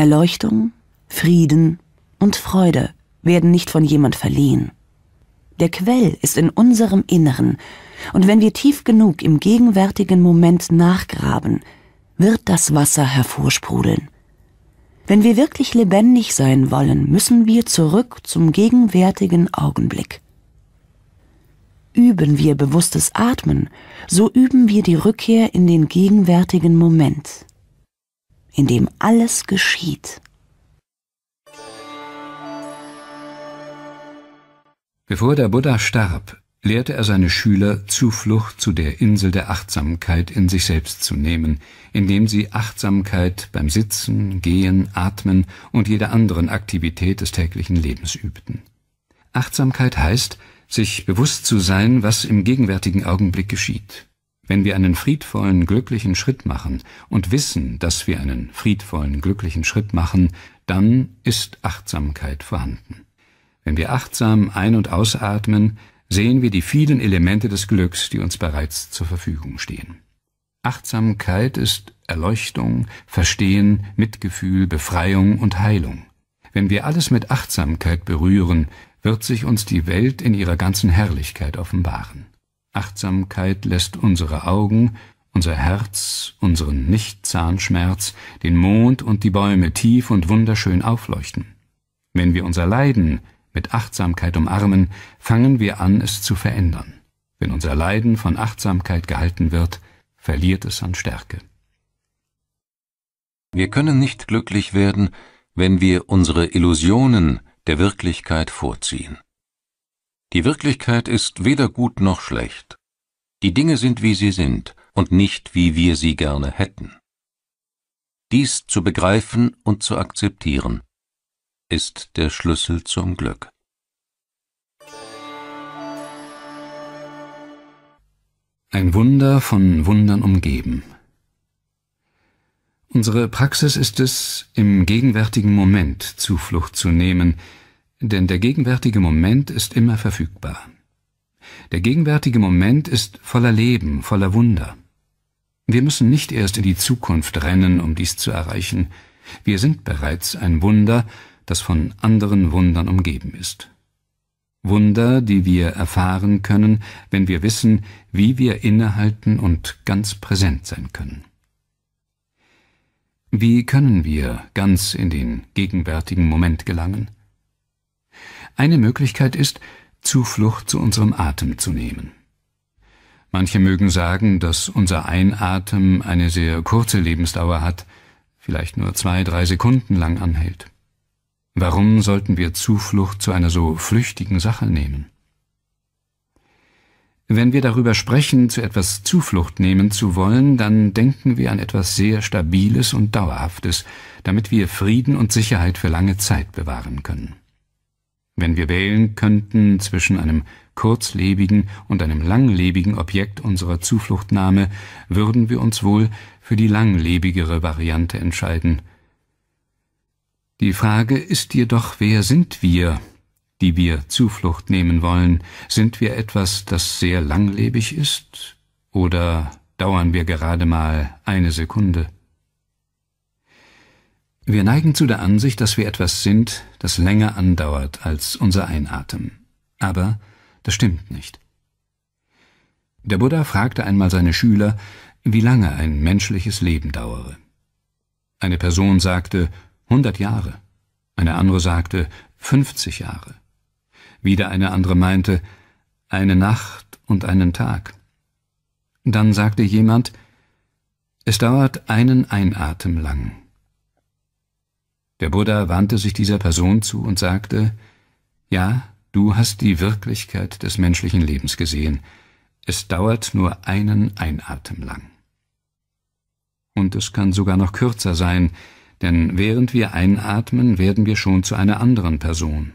Erleuchtung, Frieden und Freude werden nicht von jemand verliehen. Der Quell ist in unserem Inneren, und wenn wir tief genug im gegenwärtigen Moment nachgraben, wird das Wasser hervorsprudeln. Wenn wir wirklich lebendig sein wollen, müssen wir zurück zum gegenwärtigen Augenblick. Üben wir bewusstes Atmen, so üben wir die Rückkehr in den gegenwärtigen Moment in dem alles geschieht. Bevor der Buddha starb, lehrte er seine Schüler, Zuflucht zu der Insel der Achtsamkeit in sich selbst zu nehmen, indem sie Achtsamkeit beim Sitzen, Gehen, Atmen und jeder anderen Aktivität des täglichen Lebens übten. Achtsamkeit heißt, sich bewusst zu sein, was im gegenwärtigen Augenblick geschieht, wenn wir einen friedvollen, glücklichen Schritt machen und wissen, dass wir einen friedvollen, glücklichen Schritt machen, dann ist Achtsamkeit vorhanden. Wenn wir achtsam ein- und ausatmen, sehen wir die vielen Elemente des Glücks, die uns bereits zur Verfügung stehen. Achtsamkeit ist Erleuchtung, Verstehen, Mitgefühl, Befreiung und Heilung. Wenn wir alles mit Achtsamkeit berühren, wird sich uns die Welt in ihrer ganzen Herrlichkeit offenbaren. Achtsamkeit lässt unsere Augen, unser Herz, unseren Nicht-Zahnschmerz, den Mond und die Bäume tief und wunderschön aufleuchten. Wenn wir unser Leiden mit Achtsamkeit umarmen, fangen wir an, es zu verändern. Wenn unser Leiden von Achtsamkeit gehalten wird, verliert es an Stärke. Wir können nicht glücklich werden, wenn wir unsere Illusionen der Wirklichkeit vorziehen. Die Wirklichkeit ist weder gut noch schlecht. Die Dinge sind, wie sie sind und nicht, wie wir sie gerne hätten. Dies zu begreifen und zu akzeptieren ist der Schlüssel zum Glück. Ein Wunder von Wundern umgeben. Unsere Praxis ist es, im gegenwärtigen Moment Zuflucht zu nehmen, denn der gegenwärtige Moment ist immer verfügbar. Der gegenwärtige Moment ist voller Leben, voller Wunder. Wir müssen nicht erst in die Zukunft rennen, um dies zu erreichen. Wir sind bereits ein Wunder, das von anderen Wundern umgeben ist. Wunder, die wir erfahren können, wenn wir wissen, wie wir innehalten und ganz präsent sein können. Wie können wir ganz in den gegenwärtigen Moment gelangen? Eine Möglichkeit ist, Zuflucht zu unserem Atem zu nehmen. Manche mögen sagen, dass unser Einatem eine sehr kurze Lebensdauer hat, vielleicht nur zwei, drei Sekunden lang anhält. Warum sollten wir Zuflucht zu einer so flüchtigen Sache nehmen? Wenn wir darüber sprechen, zu etwas Zuflucht nehmen zu wollen, dann denken wir an etwas sehr Stabiles und Dauerhaftes, damit wir Frieden und Sicherheit für lange Zeit bewahren können. Wenn wir wählen könnten zwischen einem kurzlebigen und einem langlebigen Objekt unserer Zufluchtnahme, würden wir uns wohl für die langlebigere Variante entscheiden. Die Frage ist jedoch, wer sind wir, die wir Zuflucht nehmen wollen? Sind wir etwas, das sehr langlebig ist? Oder dauern wir gerade mal eine Sekunde? Wir neigen zu der Ansicht, dass wir etwas sind, das länger andauert als unser Einatmen. Aber das stimmt nicht. Der Buddha fragte einmal seine Schüler, wie lange ein menschliches Leben dauere. Eine Person sagte hundert Jahre, eine andere sagte fünfzig Jahre. Wieder eine andere meinte eine Nacht und einen Tag. Dann sagte jemand, es dauert einen Einatem lang. Der Buddha wandte sich dieser Person zu und sagte, Ja, du hast die Wirklichkeit des menschlichen Lebens gesehen. Es dauert nur einen Einatem lang. Und es kann sogar noch kürzer sein, denn während wir einatmen, werden wir schon zu einer anderen Person.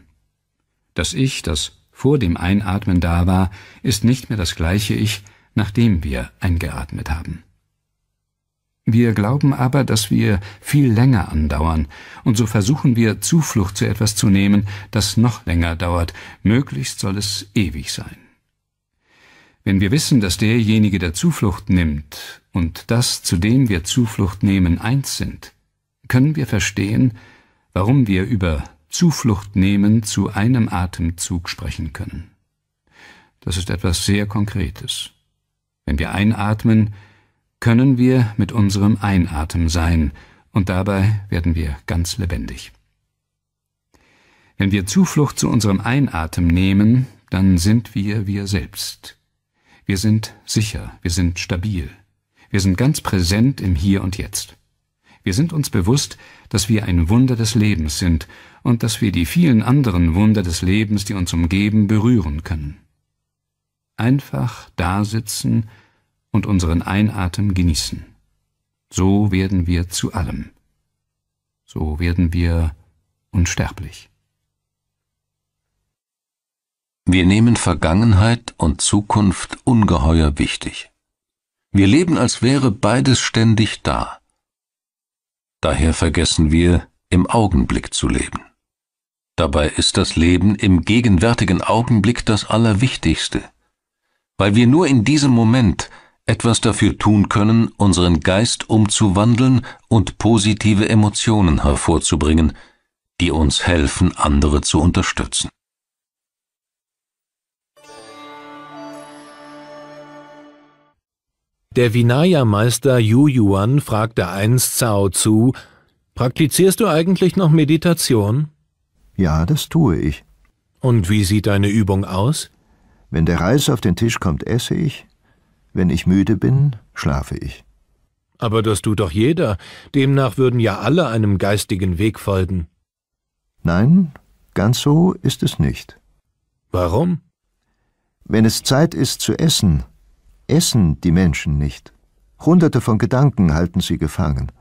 Das Ich, das vor dem Einatmen da war, ist nicht mehr das gleiche Ich, nachdem wir eingeatmet haben. Wir glauben aber, dass wir viel länger andauern, und so versuchen wir Zuflucht zu etwas zu nehmen, das noch länger dauert, möglichst soll es ewig sein. Wenn wir wissen, dass derjenige, der Zuflucht nimmt, und das, zu dem wir Zuflucht nehmen, eins sind, können wir verstehen, warum wir über Zuflucht nehmen zu einem Atemzug sprechen können. Das ist etwas sehr Konkretes. Wenn wir einatmen, können wir mit unserem Einatmen sein, und dabei werden wir ganz lebendig. Wenn wir Zuflucht zu unserem Einatmen nehmen, dann sind wir wir selbst. Wir sind sicher, wir sind stabil, wir sind ganz präsent im Hier und Jetzt. Wir sind uns bewusst, dass wir ein Wunder des Lebens sind und dass wir die vielen anderen Wunder des Lebens, die uns umgeben, berühren können. Einfach dasitzen und unseren Einatem genießen. So werden wir zu allem. So werden wir unsterblich. Wir nehmen Vergangenheit und Zukunft ungeheuer wichtig. Wir leben, als wäre beides ständig da. Daher vergessen wir, im Augenblick zu leben. Dabei ist das Leben im gegenwärtigen Augenblick das Allerwichtigste, weil wir nur in diesem Moment etwas dafür tun können, unseren Geist umzuwandeln und positive Emotionen hervorzubringen, die uns helfen, andere zu unterstützen. Der Vinaya-Meister Yu Yuan fragte einst Cao zu, praktizierst du eigentlich noch Meditation? Ja, das tue ich. Und wie sieht deine Übung aus? Wenn der Reis auf den Tisch kommt, esse ich, wenn ich müde bin, schlafe ich. Aber das tut doch jeder. Demnach würden ja alle einem geistigen Weg folgen. Nein, ganz so ist es nicht. Warum? Wenn es Zeit ist zu essen, essen die Menschen nicht. Hunderte von Gedanken halten sie gefangen.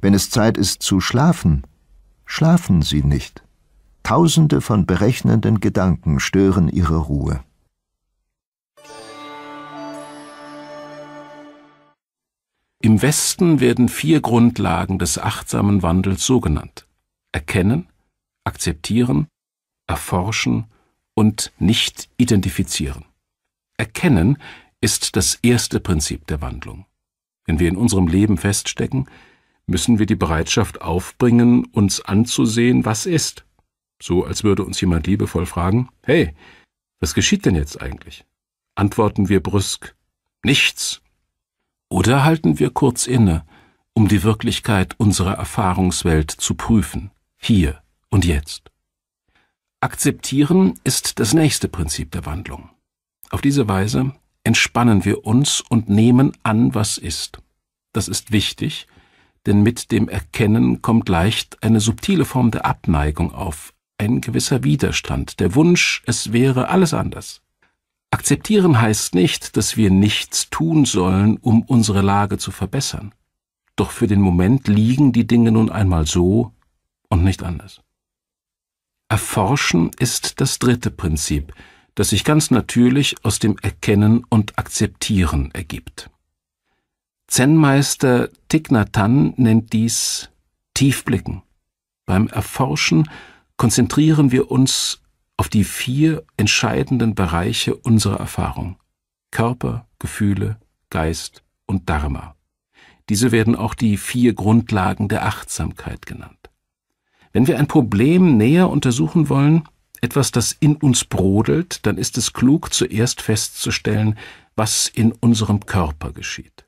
Wenn es Zeit ist zu schlafen, schlafen sie nicht. Tausende von berechnenden Gedanken stören ihre Ruhe. Im Westen werden vier Grundlagen des achtsamen Wandels so genannt. Erkennen, akzeptieren, erforschen und nicht identifizieren. Erkennen ist das erste Prinzip der Wandlung. Wenn wir in unserem Leben feststecken, müssen wir die Bereitschaft aufbringen, uns anzusehen, was ist. So als würde uns jemand liebevoll fragen, hey, was geschieht denn jetzt eigentlich? Antworten wir brüsk, nichts, oder halten wir kurz inne, um die Wirklichkeit unserer Erfahrungswelt zu prüfen, hier und jetzt. Akzeptieren ist das nächste Prinzip der Wandlung. Auf diese Weise entspannen wir uns und nehmen an, was ist. Das ist wichtig, denn mit dem Erkennen kommt leicht eine subtile Form der Abneigung auf, ein gewisser Widerstand, der Wunsch, es wäre alles anders. Akzeptieren heißt nicht, dass wir nichts tun sollen, um unsere Lage zu verbessern. Doch für den Moment liegen die Dinge nun einmal so und nicht anders. Erforschen ist das dritte Prinzip, das sich ganz natürlich aus dem Erkennen und Akzeptieren ergibt. Zen-Meister Thich Nhat Hanh nennt dies Tiefblicken. Beim Erforschen konzentrieren wir uns auf die vier entscheidenden Bereiche unserer Erfahrung Körper, Gefühle, Geist und Dharma. Diese werden auch die vier Grundlagen der Achtsamkeit genannt. Wenn wir ein Problem näher untersuchen wollen, etwas, das in uns brodelt, dann ist es klug, zuerst festzustellen, was in unserem Körper geschieht.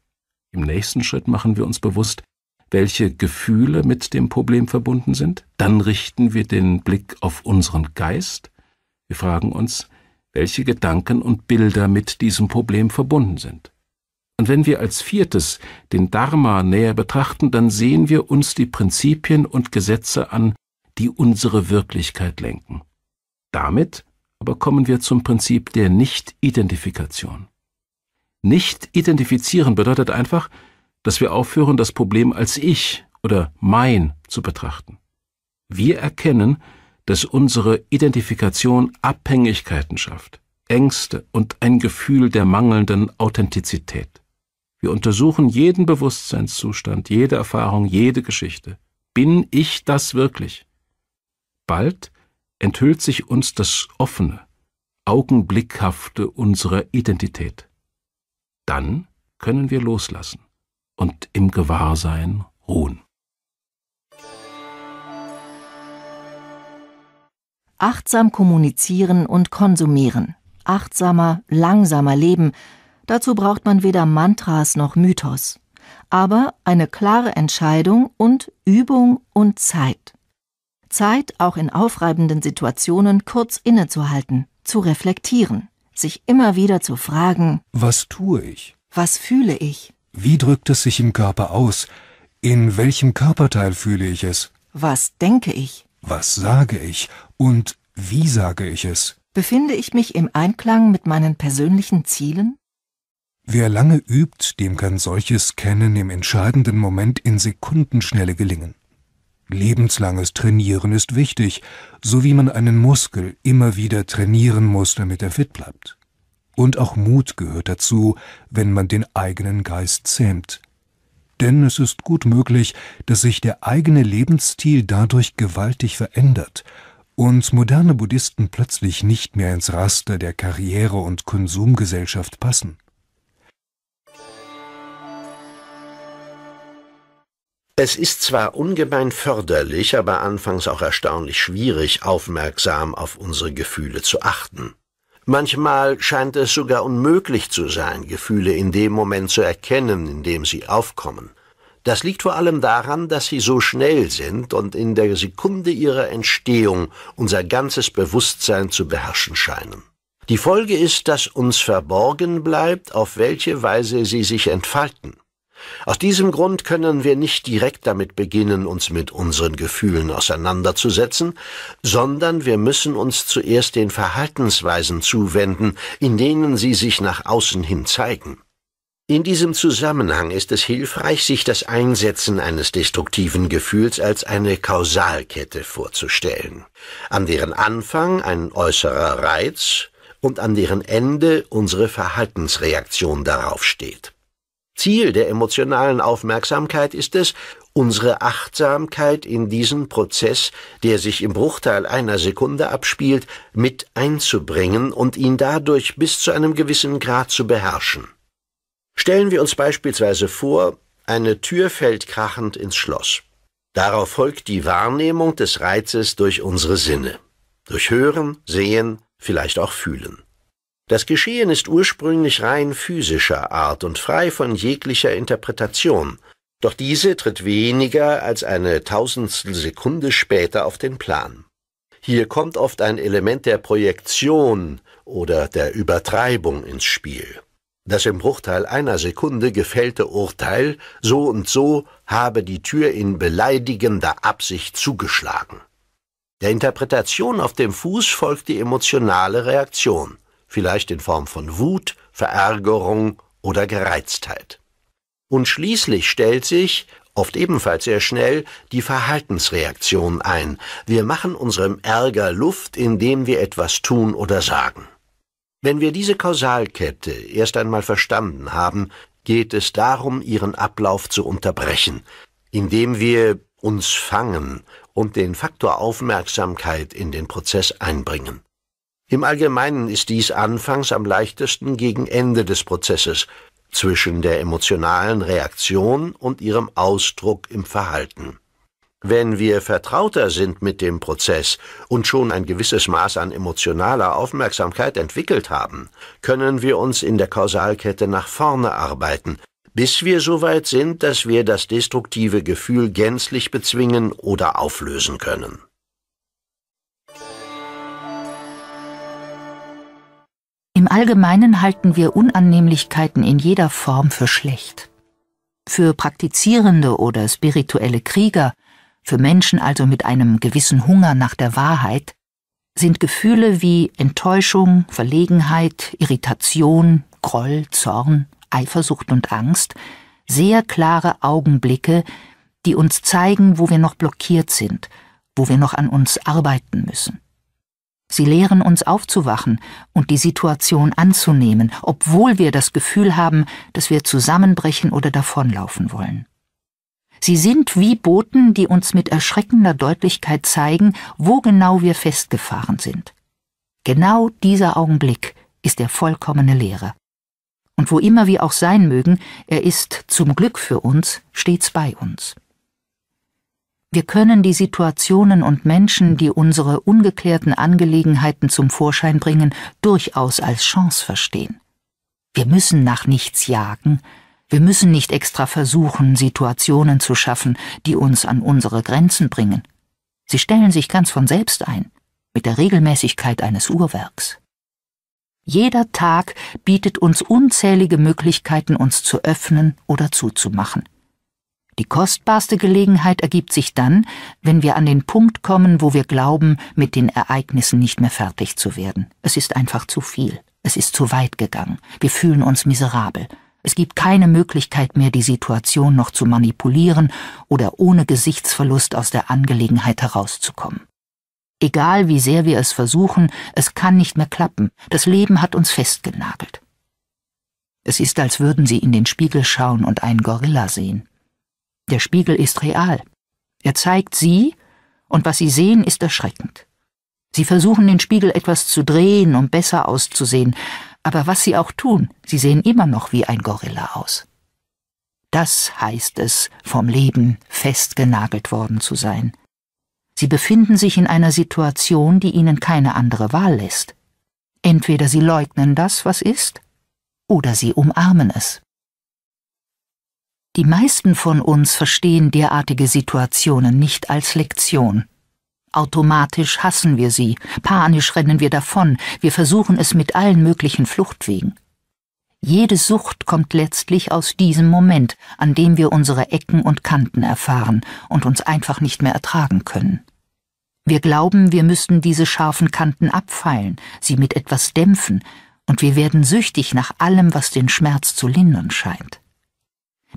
Im nächsten Schritt machen wir uns bewusst, welche Gefühle mit dem Problem verbunden sind, dann richten wir den Blick auf unseren Geist wir fragen uns, welche Gedanken und Bilder mit diesem Problem verbunden sind. Und wenn wir als viertes den Dharma näher betrachten, dann sehen wir uns die Prinzipien und Gesetze an, die unsere Wirklichkeit lenken. Damit aber kommen wir zum Prinzip der Nicht-Identifikation. Nicht identifizieren bedeutet einfach, dass wir aufhören, das Problem als ich oder mein zu betrachten. Wir erkennen, dass unsere Identifikation Abhängigkeiten schafft, Ängste und ein Gefühl der mangelnden Authentizität. Wir untersuchen jeden Bewusstseinszustand, jede Erfahrung, jede Geschichte. Bin ich das wirklich? Bald enthüllt sich uns das offene, augenblickhafte unserer Identität. Dann können wir loslassen und im Gewahrsein ruhen. Achtsam kommunizieren und konsumieren. Achtsamer, langsamer leben. Dazu braucht man weder Mantras noch Mythos. Aber eine klare Entscheidung und Übung und Zeit. Zeit, auch in aufreibenden Situationen kurz innezuhalten, zu reflektieren, sich immer wieder zu fragen, was tue ich? Was fühle ich? Wie drückt es sich im Körper aus? In welchem Körperteil fühle ich es? Was denke ich? Was sage ich und wie sage ich es? Befinde ich mich im Einklang mit meinen persönlichen Zielen? Wer lange übt, dem kann solches Kennen im entscheidenden Moment in Sekundenschnelle gelingen. Lebenslanges Trainieren ist wichtig, so wie man einen Muskel immer wieder trainieren muss, damit er fit bleibt. Und auch Mut gehört dazu, wenn man den eigenen Geist zähmt. Denn es ist gut möglich, dass sich der eigene Lebensstil dadurch gewaltig verändert und moderne Buddhisten plötzlich nicht mehr ins Raster der Karriere- und Konsumgesellschaft passen. Es ist zwar ungemein förderlich, aber anfangs auch erstaunlich schwierig, aufmerksam auf unsere Gefühle zu achten. Manchmal scheint es sogar unmöglich zu sein, Gefühle in dem Moment zu erkennen, in dem sie aufkommen. Das liegt vor allem daran, dass sie so schnell sind und in der Sekunde ihrer Entstehung unser ganzes Bewusstsein zu beherrschen scheinen. Die Folge ist, dass uns verborgen bleibt, auf welche Weise sie sich entfalten. Aus diesem Grund können wir nicht direkt damit beginnen, uns mit unseren Gefühlen auseinanderzusetzen, sondern wir müssen uns zuerst den Verhaltensweisen zuwenden, in denen sie sich nach außen hin zeigen. In diesem Zusammenhang ist es hilfreich, sich das Einsetzen eines destruktiven Gefühls als eine Kausalkette vorzustellen, an deren Anfang ein äußerer Reiz und an deren Ende unsere Verhaltensreaktion darauf steht. Ziel der emotionalen Aufmerksamkeit ist es, unsere Achtsamkeit in diesen Prozess, der sich im Bruchteil einer Sekunde abspielt, mit einzubringen und ihn dadurch bis zu einem gewissen Grad zu beherrschen. Stellen wir uns beispielsweise vor, eine Tür fällt krachend ins Schloss. Darauf folgt die Wahrnehmung des Reizes durch unsere Sinne, durch Hören, Sehen, vielleicht auch Fühlen. Das Geschehen ist ursprünglich rein physischer Art und frei von jeglicher Interpretation, doch diese tritt weniger als eine tausendstel Sekunde später auf den Plan. Hier kommt oft ein Element der Projektion oder der Übertreibung ins Spiel. Das im Bruchteil einer Sekunde gefällte Urteil, so und so habe die Tür in beleidigender Absicht zugeschlagen. Der Interpretation auf dem Fuß folgt die emotionale Reaktion vielleicht in Form von Wut, Verärgerung oder Gereiztheit. Und schließlich stellt sich, oft ebenfalls sehr schnell, die Verhaltensreaktion ein. Wir machen unserem Ärger Luft, indem wir etwas tun oder sagen. Wenn wir diese Kausalkette erst einmal verstanden haben, geht es darum, ihren Ablauf zu unterbrechen, indem wir uns fangen und den Faktor Aufmerksamkeit in den Prozess einbringen. Im Allgemeinen ist dies anfangs am leichtesten gegen Ende des Prozesses zwischen der emotionalen Reaktion und ihrem Ausdruck im Verhalten. Wenn wir vertrauter sind mit dem Prozess und schon ein gewisses Maß an emotionaler Aufmerksamkeit entwickelt haben, können wir uns in der Kausalkette nach vorne arbeiten, bis wir so weit sind, dass wir das destruktive Gefühl gänzlich bezwingen oder auflösen können. Allgemeinen halten wir Unannehmlichkeiten in jeder Form für schlecht. Für praktizierende oder spirituelle Krieger, für Menschen also mit einem gewissen Hunger nach der Wahrheit, sind Gefühle wie Enttäuschung, Verlegenheit, Irritation, Groll, Zorn, Eifersucht und Angst sehr klare Augenblicke, die uns zeigen, wo wir noch blockiert sind, wo wir noch an uns arbeiten müssen. Sie lehren uns aufzuwachen und die Situation anzunehmen, obwohl wir das Gefühl haben, dass wir zusammenbrechen oder davonlaufen wollen. Sie sind wie Boten, die uns mit erschreckender Deutlichkeit zeigen, wo genau wir festgefahren sind. Genau dieser Augenblick ist der vollkommene Lehrer. Und wo immer wir auch sein mögen, er ist, zum Glück für uns, stets bei uns. Wir können die Situationen und Menschen, die unsere ungeklärten Angelegenheiten zum Vorschein bringen, durchaus als Chance verstehen. Wir müssen nach nichts jagen, wir müssen nicht extra versuchen, Situationen zu schaffen, die uns an unsere Grenzen bringen. Sie stellen sich ganz von selbst ein, mit der Regelmäßigkeit eines Uhrwerks. Jeder Tag bietet uns unzählige Möglichkeiten, uns zu öffnen oder zuzumachen. Die kostbarste Gelegenheit ergibt sich dann, wenn wir an den Punkt kommen, wo wir glauben, mit den Ereignissen nicht mehr fertig zu werden. Es ist einfach zu viel. Es ist zu weit gegangen. Wir fühlen uns miserabel. Es gibt keine Möglichkeit mehr, die Situation noch zu manipulieren oder ohne Gesichtsverlust aus der Angelegenheit herauszukommen. Egal wie sehr wir es versuchen, es kann nicht mehr klappen. Das Leben hat uns festgenagelt. Es ist, als würden sie in den Spiegel schauen und einen Gorilla sehen. Der Spiegel ist real. Er zeigt sie, und was sie sehen, ist erschreckend. Sie versuchen den Spiegel etwas zu drehen, um besser auszusehen, aber was sie auch tun, sie sehen immer noch wie ein Gorilla aus. Das heißt es, vom Leben festgenagelt worden zu sein. Sie befinden sich in einer Situation, die ihnen keine andere Wahl lässt. Entweder sie leugnen das, was ist, oder sie umarmen es. Die meisten von uns verstehen derartige Situationen nicht als Lektion. Automatisch hassen wir sie, panisch rennen wir davon, wir versuchen es mit allen möglichen Fluchtwegen. Jede Sucht kommt letztlich aus diesem Moment, an dem wir unsere Ecken und Kanten erfahren und uns einfach nicht mehr ertragen können. Wir glauben, wir müssten diese scharfen Kanten abfeilen, sie mit etwas dämpfen, und wir werden süchtig nach allem, was den Schmerz zu lindern scheint.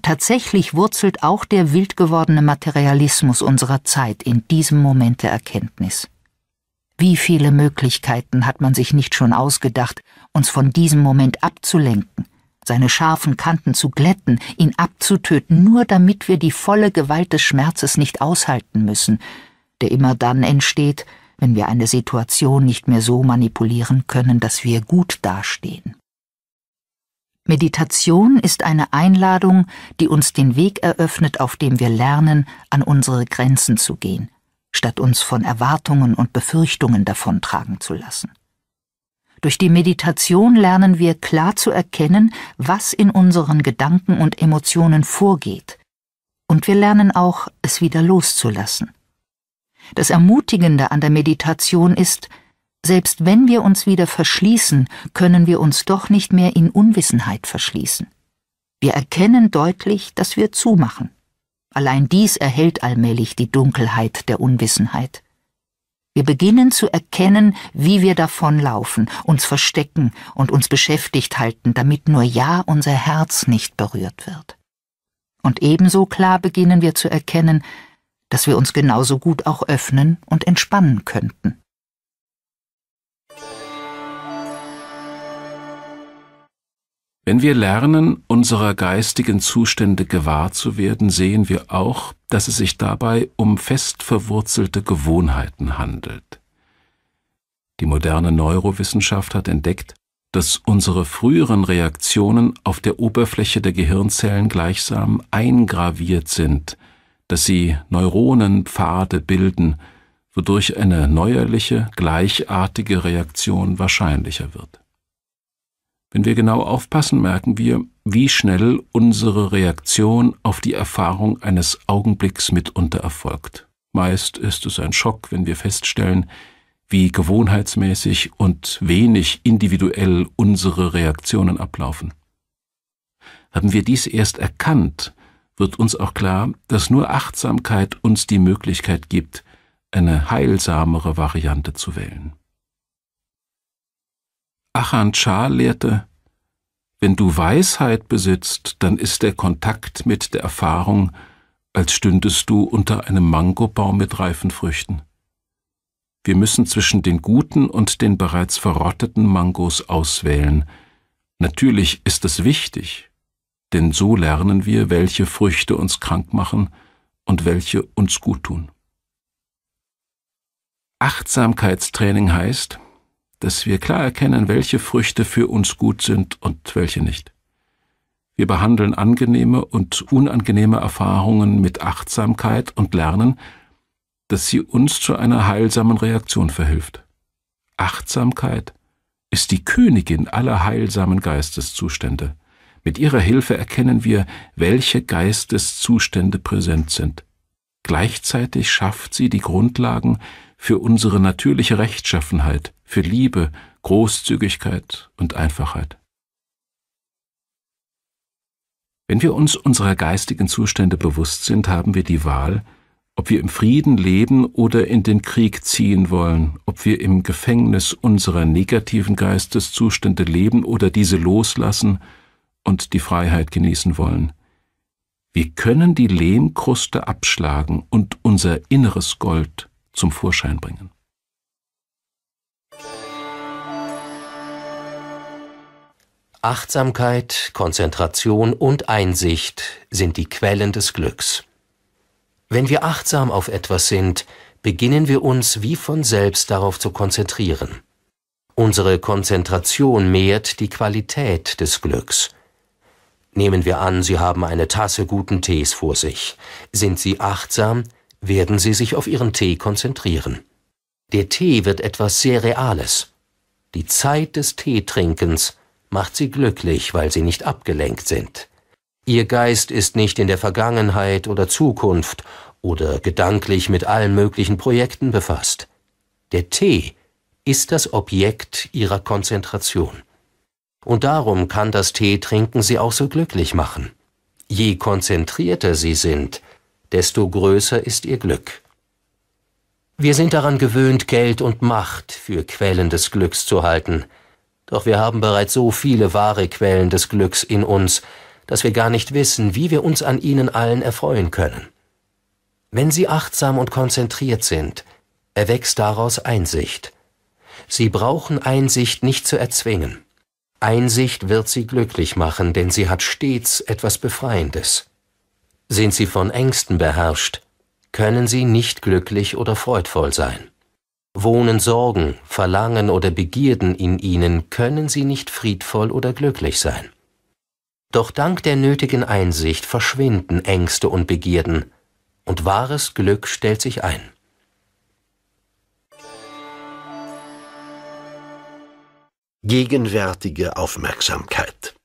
Tatsächlich wurzelt auch der wild gewordene Materialismus unserer Zeit in diesem Moment der Erkenntnis. Wie viele Möglichkeiten hat man sich nicht schon ausgedacht, uns von diesem Moment abzulenken, seine scharfen Kanten zu glätten, ihn abzutöten, nur damit wir die volle Gewalt des Schmerzes nicht aushalten müssen, der immer dann entsteht, wenn wir eine Situation nicht mehr so manipulieren können, dass wir gut dastehen. Meditation ist eine Einladung, die uns den Weg eröffnet, auf dem wir lernen, an unsere Grenzen zu gehen, statt uns von Erwartungen und Befürchtungen davontragen zu lassen. Durch die Meditation lernen wir klar zu erkennen, was in unseren Gedanken und Emotionen vorgeht, und wir lernen auch, es wieder loszulassen. Das Ermutigende an der Meditation ist, selbst wenn wir uns wieder verschließen, können wir uns doch nicht mehr in Unwissenheit verschließen. Wir erkennen deutlich, dass wir zumachen. Allein dies erhält allmählich die Dunkelheit der Unwissenheit. Wir beginnen zu erkennen, wie wir davonlaufen, uns verstecken und uns beschäftigt halten, damit nur ja unser Herz nicht berührt wird. Und ebenso klar beginnen wir zu erkennen, dass wir uns genauso gut auch öffnen und entspannen könnten. Wenn wir lernen, unserer geistigen Zustände gewahr zu werden, sehen wir auch, dass es sich dabei um fest verwurzelte Gewohnheiten handelt. Die moderne Neurowissenschaft hat entdeckt, dass unsere früheren Reaktionen auf der Oberfläche der Gehirnzellen gleichsam eingraviert sind, dass sie Neuronenpfade bilden, wodurch eine neuerliche, gleichartige Reaktion wahrscheinlicher wird. Wenn wir genau aufpassen, merken wir, wie schnell unsere Reaktion auf die Erfahrung eines Augenblicks mitunter erfolgt. Meist ist es ein Schock, wenn wir feststellen, wie gewohnheitsmäßig und wenig individuell unsere Reaktionen ablaufen. Haben wir dies erst erkannt, wird uns auch klar, dass nur Achtsamkeit uns die Möglichkeit gibt, eine heilsamere Variante zu wählen. Achan Cha lehrte, wenn du Weisheit besitzt, dann ist der Kontakt mit der Erfahrung, als stündest du unter einem Mangobaum mit reifen Früchten. Wir müssen zwischen den guten und den bereits verrotteten Mangos auswählen. Natürlich ist es wichtig, denn so lernen wir, welche Früchte uns krank machen und welche uns gut tun. Achtsamkeitstraining heißt, dass wir klar erkennen, welche Früchte für uns gut sind und welche nicht. Wir behandeln angenehme und unangenehme Erfahrungen mit Achtsamkeit und lernen, dass sie uns zu einer heilsamen Reaktion verhilft. Achtsamkeit ist die Königin aller heilsamen Geisteszustände. Mit ihrer Hilfe erkennen wir, welche Geisteszustände präsent sind. Gleichzeitig schafft sie die Grundlagen für unsere natürliche Rechtschaffenheit, für Liebe, Großzügigkeit und Einfachheit. Wenn wir uns unserer geistigen Zustände bewusst sind, haben wir die Wahl, ob wir im Frieden leben oder in den Krieg ziehen wollen, ob wir im Gefängnis unserer negativen Geisteszustände leben oder diese loslassen und die Freiheit genießen wollen. Wir können die Lehmkruste abschlagen und unser inneres Gold zum Vorschein bringen. Achtsamkeit, Konzentration und Einsicht sind die Quellen des Glücks. Wenn wir achtsam auf etwas sind, beginnen wir uns wie von selbst darauf zu konzentrieren. Unsere Konzentration mehrt die Qualität des Glücks. Nehmen wir an, Sie haben eine Tasse guten Tees vor sich. Sind Sie achtsam, werden Sie sich auf Ihren Tee konzentrieren. Der Tee wird etwas sehr Reales. Die Zeit des Teetrinkens macht sie glücklich, weil sie nicht abgelenkt sind. Ihr Geist ist nicht in der Vergangenheit oder Zukunft oder gedanklich mit allen möglichen Projekten befasst. Der Tee ist das Objekt ihrer Konzentration. Und darum kann das Teetrinken sie auch so glücklich machen. Je konzentrierter sie sind, desto größer ist ihr Glück. Wir sind daran gewöhnt, Geld und Macht für Quellen des Glücks zu halten, doch wir haben bereits so viele wahre Quellen des Glücks in uns, dass wir gar nicht wissen, wie wir uns an ihnen allen erfreuen können. Wenn sie achtsam und konzentriert sind, erwächst daraus Einsicht. Sie brauchen Einsicht nicht zu erzwingen. Einsicht wird sie glücklich machen, denn sie hat stets etwas Befreiendes. Sind sie von Ängsten beherrscht, können sie nicht glücklich oder freudvoll sein. Wohnen Sorgen, Verlangen oder Begierden in ihnen, können sie nicht friedvoll oder glücklich sein. Doch dank der nötigen Einsicht verschwinden Ängste und Begierden, und wahres Glück stellt sich ein. Gegenwärtige Aufmerksamkeit.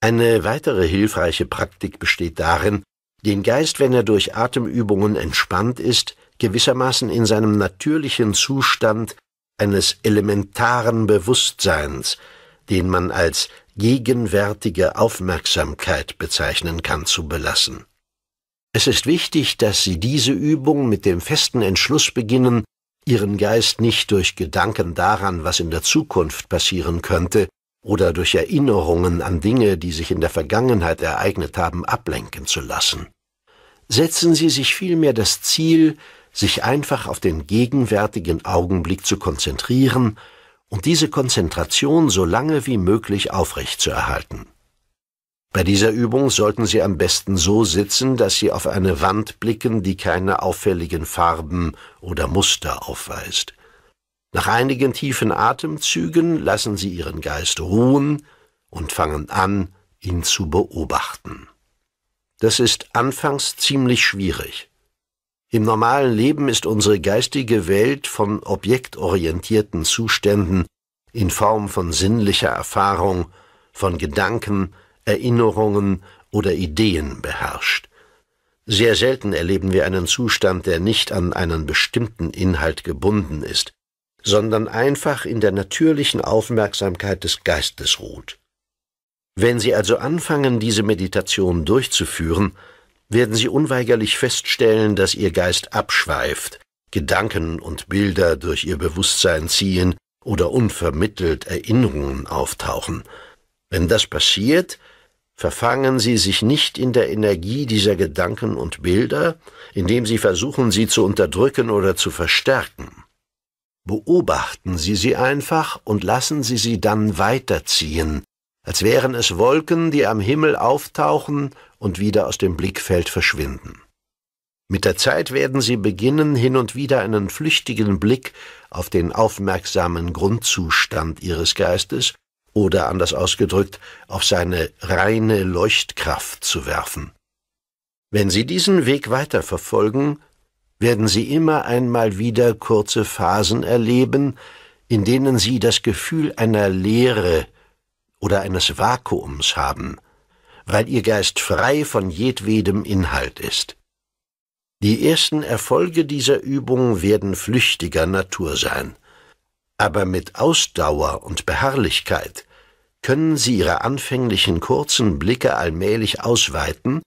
Eine weitere hilfreiche Praktik besteht darin, den Geist, wenn er durch Atemübungen entspannt ist, gewissermaßen in seinem natürlichen Zustand eines elementaren Bewusstseins, den man als gegenwärtige Aufmerksamkeit bezeichnen kann, zu belassen. Es ist wichtig, dass Sie diese Übung mit dem festen Entschluss beginnen, Ihren Geist nicht durch Gedanken daran, was in der Zukunft passieren könnte, oder durch Erinnerungen an Dinge, die sich in der Vergangenheit ereignet haben, ablenken zu lassen. Setzen Sie sich vielmehr das Ziel, sich einfach auf den gegenwärtigen Augenblick zu konzentrieren und diese Konzentration so lange wie möglich aufrecht zu erhalten. Bei dieser Übung sollten Sie am besten so sitzen, dass Sie auf eine Wand blicken, die keine auffälligen Farben oder Muster aufweist. Nach einigen tiefen Atemzügen lassen Sie Ihren Geist ruhen und fangen an, ihn zu beobachten. Das ist anfangs ziemlich schwierig. Im normalen Leben ist unsere geistige Welt von objektorientierten Zuständen in Form von sinnlicher Erfahrung, von Gedanken, Erinnerungen oder Ideen beherrscht. Sehr selten erleben wir einen Zustand, der nicht an einen bestimmten Inhalt gebunden ist, sondern einfach in der natürlichen Aufmerksamkeit des Geistes ruht. Wenn Sie also anfangen, diese Meditation durchzuführen, werden Sie unweigerlich feststellen, dass Ihr Geist abschweift, Gedanken und Bilder durch Ihr Bewusstsein ziehen oder unvermittelt Erinnerungen auftauchen. Wenn das passiert, verfangen Sie sich nicht in der Energie dieser Gedanken und Bilder, indem Sie versuchen, sie zu unterdrücken oder zu verstärken. Beobachten Sie sie einfach und lassen Sie sie dann weiterziehen, als wären es Wolken, die am Himmel auftauchen und wieder aus dem Blickfeld verschwinden. Mit der Zeit werden sie beginnen, hin und wieder einen flüchtigen Blick auf den aufmerksamen Grundzustand ihres Geistes oder anders ausgedrückt auf seine reine Leuchtkraft zu werfen. Wenn Sie diesen Weg weiter verfolgen, werden Sie immer einmal wieder kurze Phasen erleben, in denen Sie das Gefühl einer Leere oder eines Vakuums haben, weil ihr Geist frei von jedwedem Inhalt ist. Die ersten Erfolge dieser Übung werden flüchtiger Natur sein, aber mit Ausdauer und Beharrlichkeit können sie ihre anfänglichen kurzen Blicke allmählich ausweiten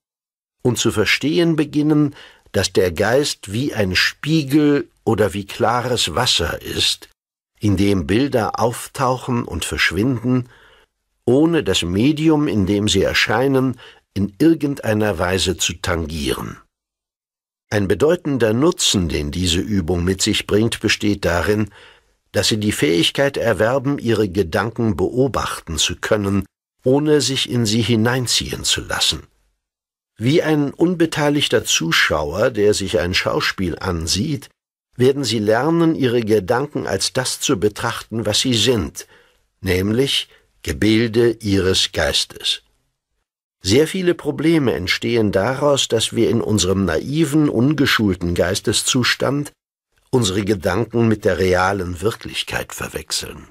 und zu verstehen beginnen, dass der Geist wie ein Spiegel oder wie klares Wasser ist, in dem Bilder auftauchen und verschwinden, ohne das Medium, in dem sie erscheinen, in irgendeiner Weise zu tangieren. Ein bedeutender Nutzen, den diese Übung mit sich bringt, besteht darin, dass sie die Fähigkeit erwerben, ihre Gedanken beobachten zu können, ohne sich in sie hineinziehen zu lassen. Wie ein unbeteiligter Zuschauer, der sich ein Schauspiel ansieht, werden sie lernen, ihre Gedanken als das zu betrachten, was sie sind, nämlich Gebilde ihres Geistes. Sehr viele Probleme entstehen daraus, dass wir in unserem naiven, ungeschulten Geisteszustand unsere Gedanken mit der realen Wirklichkeit verwechseln.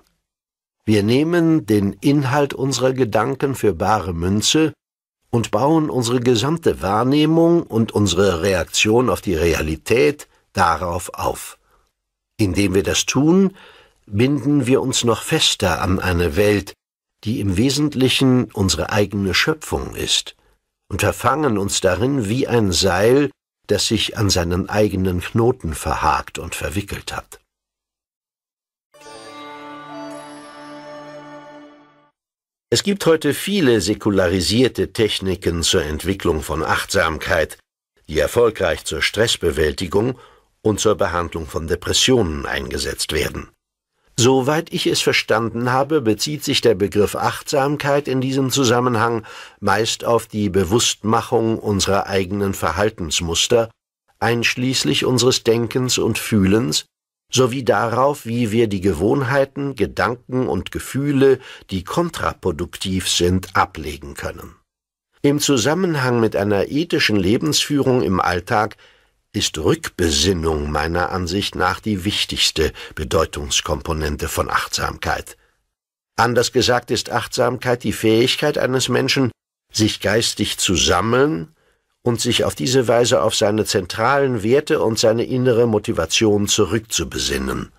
Wir nehmen den Inhalt unserer Gedanken für bare Münze und bauen unsere gesamte Wahrnehmung und unsere Reaktion auf die Realität darauf auf. Indem wir das tun, binden wir uns noch fester an eine Welt, die im Wesentlichen unsere eigene Schöpfung ist, und verfangen uns darin wie ein Seil, das sich an seinen eigenen Knoten verhakt und verwickelt hat. Es gibt heute viele säkularisierte Techniken zur Entwicklung von Achtsamkeit, die erfolgreich zur Stressbewältigung und zur Behandlung von Depressionen eingesetzt werden. Soweit ich es verstanden habe, bezieht sich der Begriff Achtsamkeit in diesem Zusammenhang meist auf die Bewusstmachung unserer eigenen Verhaltensmuster, einschließlich unseres Denkens und Fühlens, sowie darauf, wie wir die Gewohnheiten, Gedanken und Gefühle, die kontraproduktiv sind, ablegen können. Im Zusammenhang mit einer ethischen Lebensführung im Alltag ist Rückbesinnung meiner Ansicht nach die wichtigste Bedeutungskomponente von Achtsamkeit. Anders gesagt ist Achtsamkeit die Fähigkeit eines Menschen, sich geistig zu sammeln und sich auf diese Weise auf seine zentralen Werte und seine innere Motivation zurückzubesinnen.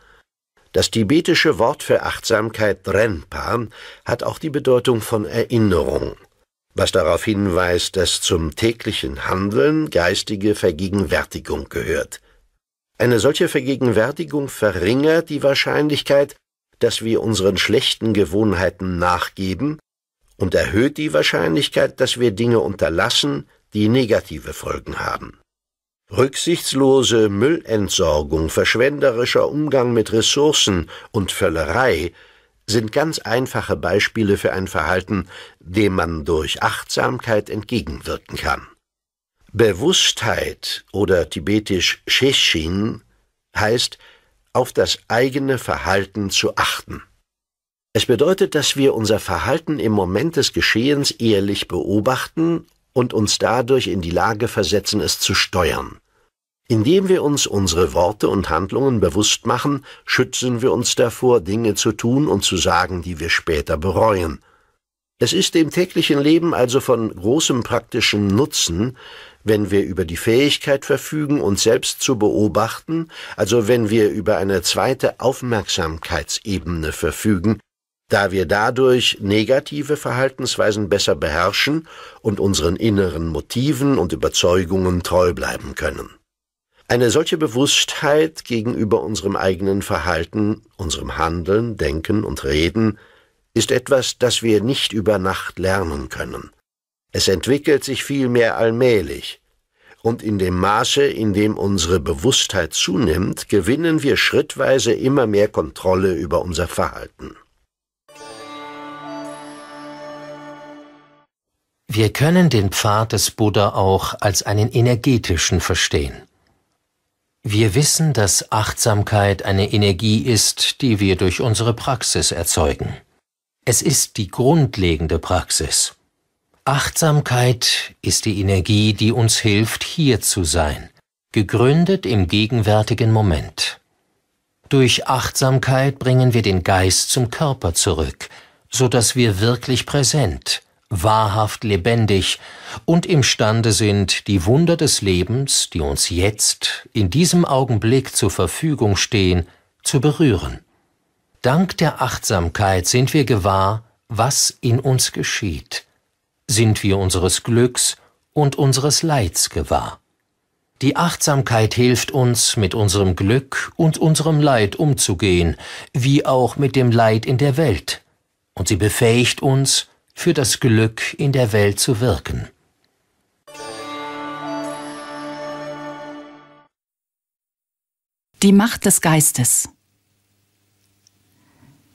Das tibetische Wort für Achtsamkeit Drenpan hat auch die Bedeutung von Erinnerung was darauf hinweist, dass zum täglichen Handeln geistige Vergegenwärtigung gehört. Eine solche Vergegenwärtigung verringert die Wahrscheinlichkeit, dass wir unseren schlechten Gewohnheiten nachgeben und erhöht die Wahrscheinlichkeit, dass wir Dinge unterlassen, die negative Folgen haben. Rücksichtslose Müllentsorgung, verschwenderischer Umgang mit Ressourcen und Völlerei sind ganz einfache Beispiele für ein Verhalten, dem man durch Achtsamkeit entgegenwirken kann. Bewusstheit oder tibetisch Sheshin heißt, auf das eigene Verhalten zu achten. Es bedeutet, dass wir unser Verhalten im Moment des Geschehens ehrlich beobachten und uns dadurch in die Lage versetzen, es zu steuern. Indem wir uns unsere Worte und Handlungen bewusst machen, schützen wir uns davor, Dinge zu tun und zu sagen, die wir später bereuen. Es ist dem täglichen Leben also von großem praktischen Nutzen, wenn wir über die Fähigkeit verfügen, uns selbst zu beobachten, also wenn wir über eine zweite Aufmerksamkeitsebene verfügen, da wir dadurch negative Verhaltensweisen besser beherrschen und unseren inneren Motiven und Überzeugungen treu bleiben können. Eine solche Bewusstheit gegenüber unserem eigenen Verhalten, unserem Handeln, Denken und Reden ist etwas, das wir nicht über Nacht lernen können. Es entwickelt sich vielmehr allmählich, und in dem Maße, in dem unsere Bewusstheit zunimmt, gewinnen wir schrittweise immer mehr Kontrolle über unser Verhalten. Wir können den Pfad des Buddha auch als einen energetischen verstehen. Wir wissen, dass Achtsamkeit eine Energie ist, die wir durch unsere Praxis erzeugen. Es ist die grundlegende Praxis. Achtsamkeit ist die Energie, die uns hilft, hier zu sein, gegründet im gegenwärtigen Moment. Durch Achtsamkeit bringen wir den Geist zum Körper zurück, so dass wir wirklich präsent, wahrhaft lebendig und imstande sind, die Wunder des Lebens, die uns jetzt, in diesem Augenblick zur Verfügung stehen, zu berühren. Dank der Achtsamkeit sind wir gewahr, was in uns geschieht, sind wir unseres Glücks und unseres Leids gewahr. Die Achtsamkeit hilft uns, mit unserem Glück und unserem Leid umzugehen, wie auch mit dem Leid in der Welt, und sie befähigt uns, für das Glück in der Welt zu wirken. Die Macht des Geistes.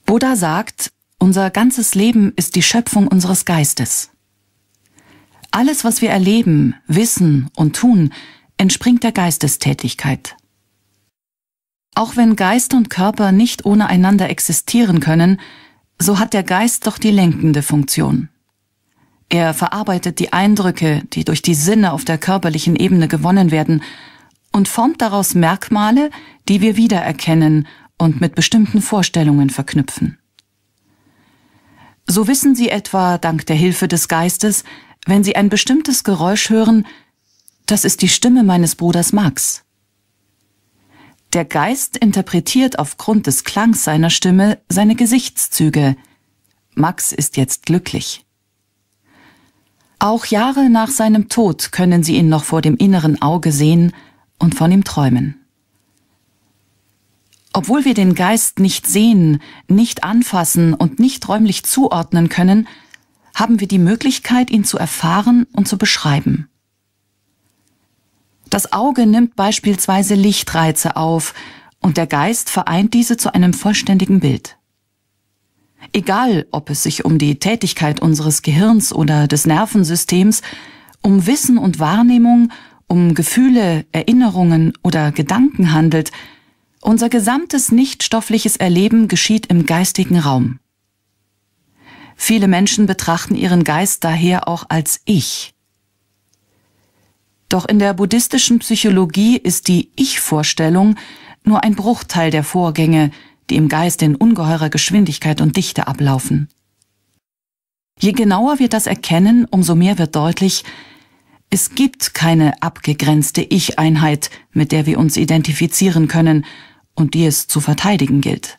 Buddha sagt, unser ganzes Leben ist die Schöpfung unseres Geistes. Alles, was wir erleben, wissen und tun, entspringt der Geistestätigkeit. Auch wenn Geist und Körper nicht ohne einander existieren können, so hat der Geist doch die lenkende Funktion. Er verarbeitet die Eindrücke, die durch die Sinne auf der körperlichen Ebene gewonnen werden, und formt daraus Merkmale, die wir wiedererkennen und mit bestimmten Vorstellungen verknüpfen. So wissen Sie etwa dank der Hilfe des Geistes, wenn Sie ein bestimmtes Geräusch hören, das ist die Stimme meines Bruders Max. Der Geist interpretiert aufgrund des Klangs seiner Stimme seine Gesichtszüge. Max ist jetzt glücklich. Auch Jahre nach seinem Tod können sie ihn noch vor dem inneren Auge sehen und von ihm träumen. Obwohl wir den Geist nicht sehen, nicht anfassen und nicht räumlich zuordnen können, haben wir die Möglichkeit, ihn zu erfahren und zu beschreiben. Das Auge nimmt beispielsweise Lichtreize auf und der Geist vereint diese zu einem vollständigen Bild. Egal, ob es sich um die Tätigkeit unseres Gehirns oder des Nervensystems, um Wissen und Wahrnehmung, um Gefühle, Erinnerungen oder Gedanken handelt, unser gesamtes nichtstoffliches Erleben geschieht im geistigen Raum. Viele Menschen betrachten ihren Geist daher auch als Ich, doch in der buddhistischen Psychologie ist die Ich-Vorstellung nur ein Bruchteil der Vorgänge, die im Geist in ungeheurer Geschwindigkeit und Dichte ablaufen. Je genauer wir das erkennen, umso mehr wird deutlich, es gibt keine abgegrenzte Ich-Einheit, mit der wir uns identifizieren können und die es zu verteidigen gilt.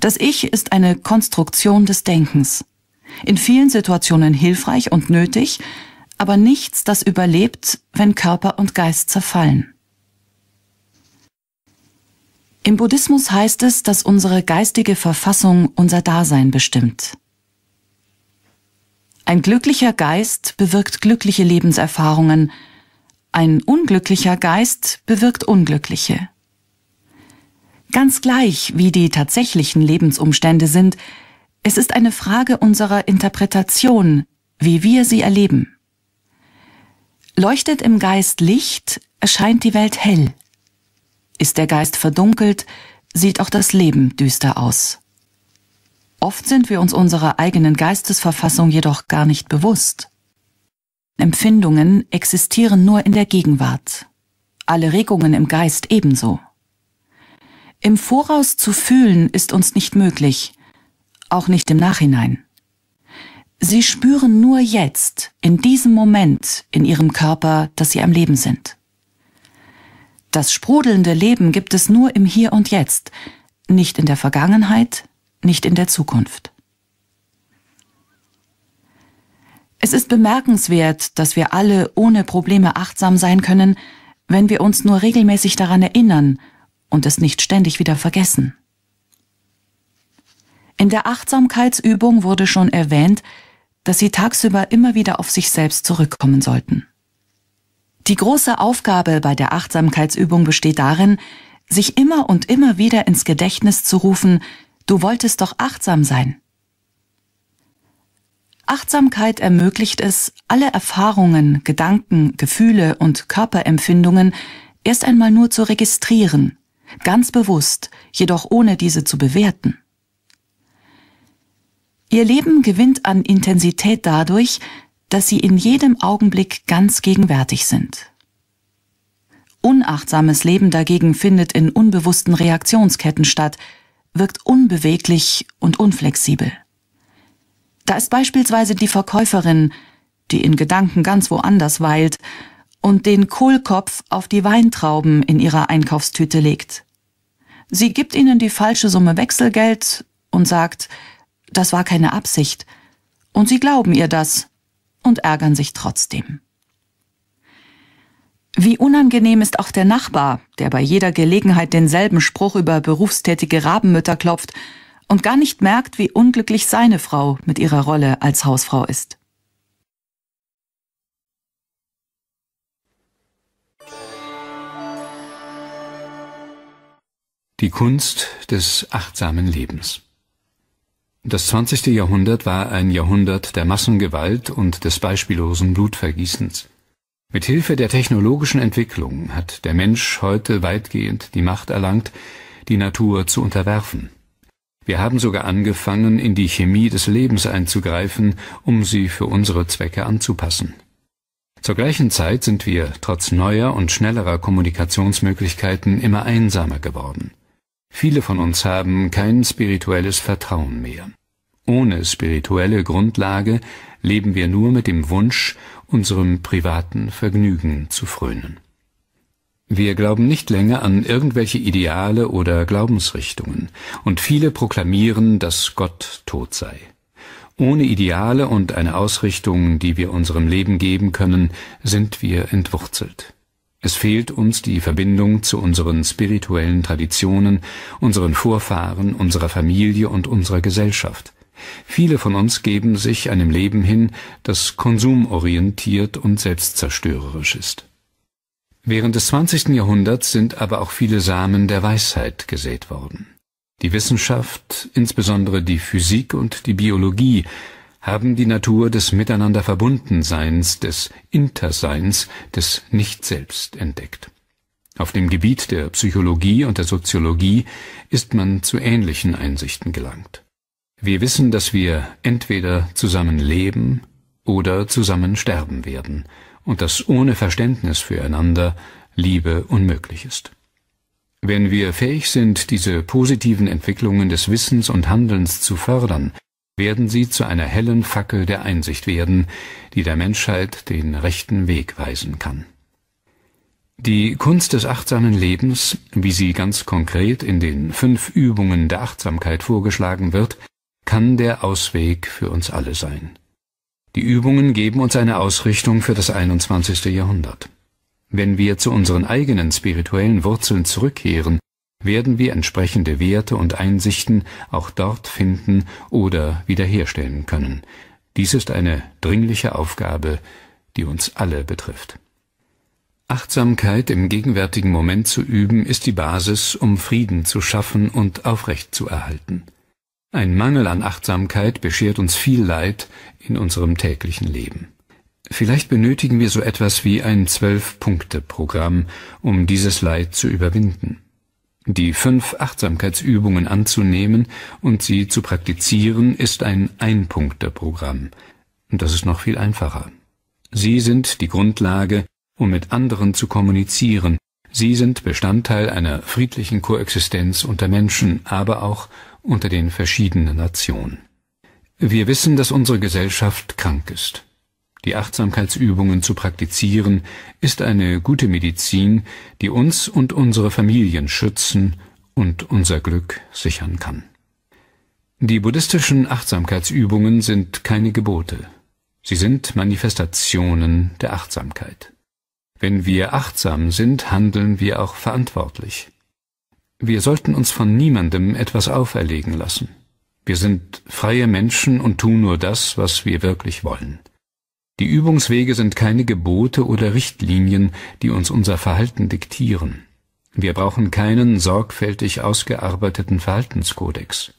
Das Ich ist eine Konstruktion des Denkens. In vielen Situationen hilfreich und nötig, aber nichts, das überlebt, wenn Körper und Geist zerfallen. Im Buddhismus heißt es, dass unsere geistige Verfassung unser Dasein bestimmt. Ein glücklicher Geist bewirkt glückliche Lebenserfahrungen, ein unglücklicher Geist bewirkt unglückliche. Ganz gleich, wie die tatsächlichen Lebensumstände sind, es ist eine Frage unserer Interpretation, wie wir sie erleben. Leuchtet im Geist Licht, erscheint die Welt hell. Ist der Geist verdunkelt, sieht auch das Leben düster aus. Oft sind wir uns unserer eigenen Geistesverfassung jedoch gar nicht bewusst. Empfindungen existieren nur in der Gegenwart, alle Regungen im Geist ebenso. Im Voraus zu fühlen ist uns nicht möglich, auch nicht im Nachhinein. Sie spüren nur jetzt, in diesem Moment, in ihrem Körper, dass sie am Leben sind. Das sprudelnde Leben gibt es nur im Hier und Jetzt, nicht in der Vergangenheit, nicht in der Zukunft. Es ist bemerkenswert, dass wir alle ohne Probleme achtsam sein können, wenn wir uns nur regelmäßig daran erinnern und es nicht ständig wieder vergessen. In der Achtsamkeitsübung wurde schon erwähnt, dass sie tagsüber immer wieder auf sich selbst zurückkommen sollten. Die große Aufgabe bei der Achtsamkeitsübung besteht darin, sich immer und immer wieder ins Gedächtnis zu rufen, du wolltest doch achtsam sein. Achtsamkeit ermöglicht es, alle Erfahrungen, Gedanken, Gefühle und Körperempfindungen erst einmal nur zu registrieren, ganz bewusst, jedoch ohne diese zu bewerten. Ihr Leben gewinnt an Intensität dadurch, dass sie in jedem Augenblick ganz gegenwärtig sind. Unachtsames Leben dagegen findet in unbewussten Reaktionsketten statt, wirkt unbeweglich und unflexibel. Da ist beispielsweise die Verkäuferin, die in Gedanken ganz woanders weilt und den Kohlkopf auf die Weintrauben in ihrer Einkaufstüte legt. Sie gibt ihnen die falsche Summe Wechselgeld und sagt, das war keine Absicht. Und sie glauben ihr das und ärgern sich trotzdem. Wie unangenehm ist auch der Nachbar, der bei jeder Gelegenheit denselben Spruch über berufstätige Rabenmütter klopft und gar nicht merkt, wie unglücklich seine Frau mit ihrer Rolle als Hausfrau ist. Die Kunst des achtsamen Lebens. Das 20. Jahrhundert war ein Jahrhundert der Massengewalt und des beispiellosen Blutvergießens. Mit Hilfe der technologischen Entwicklung hat der Mensch heute weitgehend die Macht erlangt, die Natur zu unterwerfen. Wir haben sogar angefangen, in die Chemie des Lebens einzugreifen, um sie für unsere Zwecke anzupassen. Zur gleichen Zeit sind wir trotz neuer und schnellerer Kommunikationsmöglichkeiten immer einsamer geworden. Viele von uns haben kein spirituelles Vertrauen mehr. Ohne spirituelle Grundlage leben wir nur mit dem Wunsch, unserem privaten Vergnügen zu frönen. Wir glauben nicht länger an irgendwelche Ideale oder Glaubensrichtungen, und viele proklamieren, dass Gott tot sei. Ohne Ideale und eine Ausrichtung, die wir unserem Leben geben können, sind wir entwurzelt. Es fehlt uns die Verbindung zu unseren spirituellen Traditionen, unseren Vorfahren, unserer Familie und unserer Gesellschaft. Viele von uns geben sich einem Leben hin, das konsumorientiert und selbstzerstörerisch ist. Während des 20. Jahrhunderts sind aber auch viele Samen der Weisheit gesät worden. Die Wissenschaft, insbesondere die Physik und die Biologie, haben die Natur des Miteinanderverbundenseins, des Interseins, des Nicht-Selbst entdeckt. Auf dem Gebiet der Psychologie und der Soziologie ist man zu ähnlichen Einsichten gelangt. Wir wissen, dass wir entweder zusammen leben oder zusammen sterben werden und dass ohne Verständnis füreinander Liebe unmöglich ist. Wenn wir fähig sind, diese positiven Entwicklungen des Wissens und Handelns zu fördern, werden sie zu einer hellen Fackel der Einsicht werden, die der Menschheit den rechten Weg weisen kann. Die Kunst des achtsamen Lebens, wie sie ganz konkret in den fünf Übungen der Achtsamkeit vorgeschlagen wird, kann der Ausweg für uns alle sein. Die Übungen geben uns eine Ausrichtung für das 21. Jahrhundert. Wenn wir zu unseren eigenen spirituellen Wurzeln zurückkehren werden wir entsprechende Werte und Einsichten auch dort finden oder wiederherstellen können. Dies ist eine dringliche Aufgabe, die uns alle betrifft. Achtsamkeit im gegenwärtigen Moment zu üben, ist die Basis, um Frieden zu schaffen und aufrechtzuerhalten. Ein Mangel an Achtsamkeit beschert uns viel Leid in unserem täglichen Leben. Vielleicht benötigen wir so etwas wie ein Zwölf-Punkte-Programm, um dieses Leid zu überwinden. Die fünf Achtsamkeitsübungen anzunehmen und sie zu praktizieren, ist ein Einpunkterprogramm. Das ist noch viel einfacher. Sie sind die Grundlage, um mit anderen zu kommunizieren. Sie sind Bestandteil einer friedlichen Koexistenz unter Menschen, aber auch unter den verschiedenen Nationen. Wir wissen, dass unsere Gesellschaft krank ist die Achtsamkeitsübungen zu praktizieren, ist eine gute Medizin, die uns und unsere Familien schützen und unser Glück sichern kann. Die buddhistischen Achtsamkeitsübungen sind keine Gebote. Sie sind Manifestationen der Achtsamkeit. Wenn wir achtsam sind, handeln wir auch verantwortlich. Wir sollten uns von niemandem etwas auferlegen lassen. Wir sind freie Menschen und tun nur das, was wir wirklich wollen. Die Übungswege sind keine Gebote oder Richtlinien, die uns unser Verhalten diktieren. Wir brauchen keinen sorgfältig ausgearbeiteten Verhaltenskodex.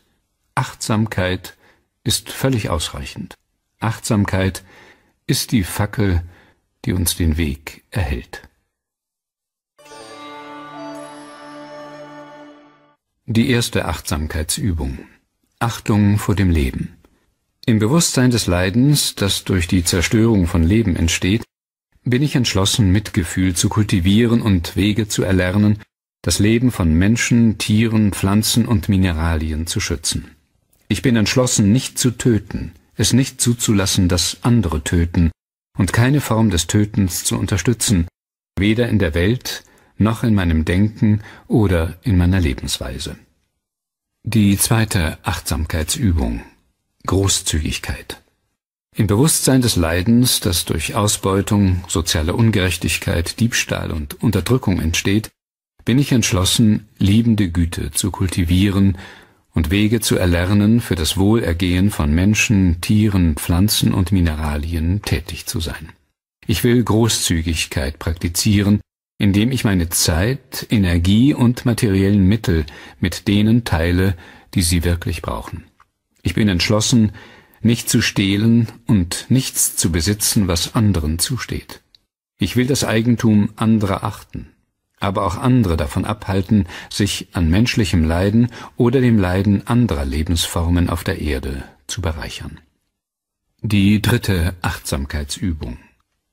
Achtsamkeit ist völlig ausreichend. Achtsamkeit ist die Fackel, die uns den Weg erhält. Die erste Achtsamkeitsübung. Achtung vor dem Leben. Im Bewusstsein des Leidens, das durch die Zerstörung von Leben entsteht, bin ich entschlossen, Mitgefühl zu kultivieren und Wege zu erlernen, das Leben von Menschen, Tieren, Pflanzen und Mineralien zu schützen. Ich bin entschlossen, nicht zu töten, es nicht zuzulassen, dass andere töten, und keine Form des Tötens zu unterstützen, weder in der Welt noch in meinem Denken oder in meiner Lebensweise. Die zweite Achtsamkeitsübung Großzügigkeit. Im Bewusstsein des Leidens, das durch Ausbeutung, soziale Ungerechtigkeit, Diebstahl und Unterdrückung entsteht, bin ich entschlossen, liebende Güte zu kultivieren und Wege zu erlernen, für das Wohlergehen von Menschen, Tieren, Pflanzen und Mineralien tätig zu sein. Ich will Großzügigkeit praktizieren, indem ich meine Zeit, Energie und materiellen Mittel mit denen teile, die sie wirklich brauchen. Ich bin entschlossen, nicht zu stehlen und nichts zu besitzen, was anderen zusteht. Ich will das Eigentum anderer achten, aber auch andere davon abhalten, sich an menschlichem Leiden oder dem Leiden anderer Lebensformen auf der Erde zu bereichern. Die dritte Achtsamkeitsübung.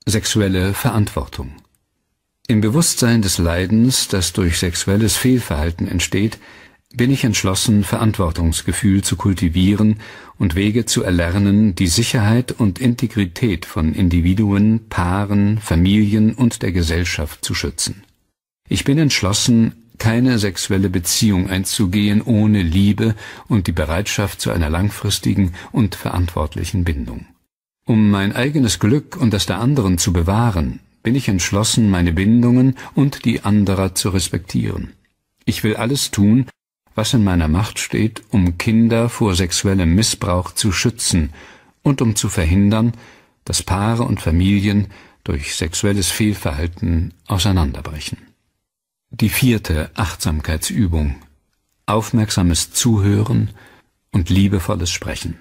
Sexuelle Verantwortung. Im Bewusstsein des Leidens, das durch sexuelles Fehlverhalten entsteht, bin ich entschlossen, Verantwortungsgefühl zu kultivieren und Wege zu erlernen, die Sicherheit und Integrität von Individuen, Paaren, Familien und der Gesellschaft zu schützen. Ich bin entschlossen, keine sexuelle Beziehung einzugehen ohne Liebe und die Bereitschaft zu einer langfristigen und verantwortlichen Bindung. Um mein eigenes Glück und das der anderen zu bewahren, bin ich entschlossen, meine Bindungen und die anderer zu respektieren. Ich will alles tun, was in meiner Macht steht, um Kinder vor sexuellem Missbrauch zu schützen und um zu verhindern, dass Paare und Familien durch sexuelles Fehlverhalten auseinanderbrechen. Die vierte Achtsamkeitsübung Aufmerksames Zuhören und liebevolles Sprechen.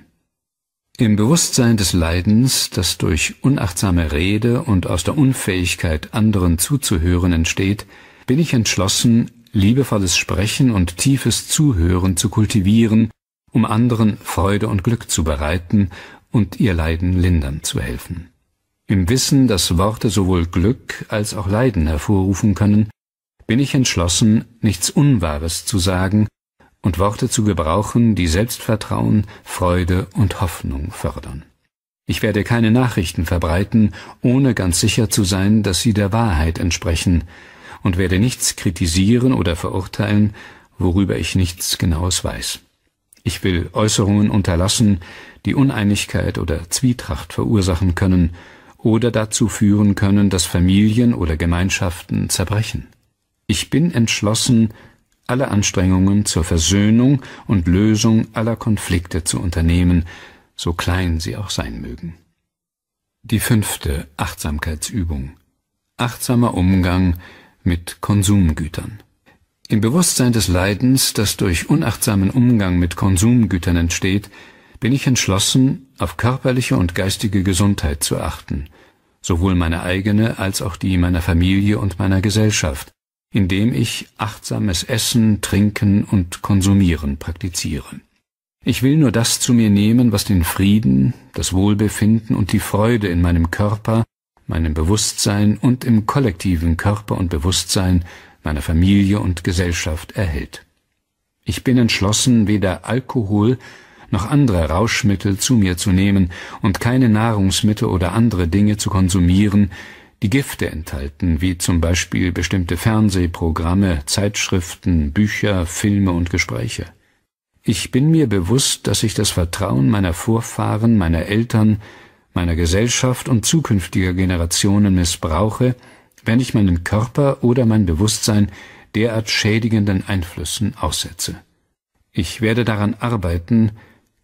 Im Bewusstsein des Leidens, das durch unachtsame Rede und aus der Unfähigkeit anderen zuzuhören entsteht, bin ich entschlossen, liebevolles Sprechen und tiefes Zuhören zu kultivieren, um anderen Freude und Glück zu bereiten und ihr Leiden lindern zu helfen. Im Wissen, dass Worte sowohl Glück als auch Leiden hervorrufen können, bin ich entschlossen, nichts Unwahres zu sagen und Worte zu gebrauchen, die Selbstvertrauen, Freude und Hoffnung fördern. Ich werde keine Nachrichten verbreiten, ohne ganz sicher zu sein, dass sie der Wahrheit entsprechen, und werde nichts kritisieren oder verurteilen, worüber ich nichts Genaues weiß. Ich will Äußerungen unterlassen, die Uneinigkeit oder Zwietracht verursachen können oder dazu führen können, dass Familien oder Gemeinschaften zerbrechen. Ich bin entschlossen, alle Anstrengungen zur Versöhnung und Lösung aller Konflikte zu unternehmen, so klein sie auch sein mögen. Die fünfte Achtsamkeitsübung. Achtsamer Umgang mit Konsumgütern. Im Bewusstsein des Leidens, das durch unachtsamen Umgang mit Konsumgütern entsteht, bin ich entschlossen, auf körperliche und geistige Gesundheit zu achten, sowohl meine eigene als auch die meiner Familie und meiner Gesellschaft, indem ich achtsames Essen, Trinken und Konsumieren praktiziere. Ich will nur das zu mir nehmen, was den Frieden, das Wohlbefinden und die Freude in meinem Körper, meinem Bewusstsein und im kollektiven Körper und Bewusstsein meiner Familie und Gesellschaft erhält. Ich bin entschlossen, weder Alkohol noch andere Rauschmittel zu mir zu nehmen und keine Nahrungsmittel oder andere Dinge zu konsumieren, die Gifte enthalten, wie zum Beispiel bestimmte Fernsehprogramme, Zeitschriften, Bücher, Filme und Gespräche. Ich bin mir bewusst, dass ich das Vertrauen meiner Vorfahren, meiner Eltern, meiner Gesellschaft und zukünftiger Generationen missbrauche, wenn ich meinen Körper oder mein Bewusstsein derart schädigenden Einflüssen aussetze. Ich werde daran arbeiten,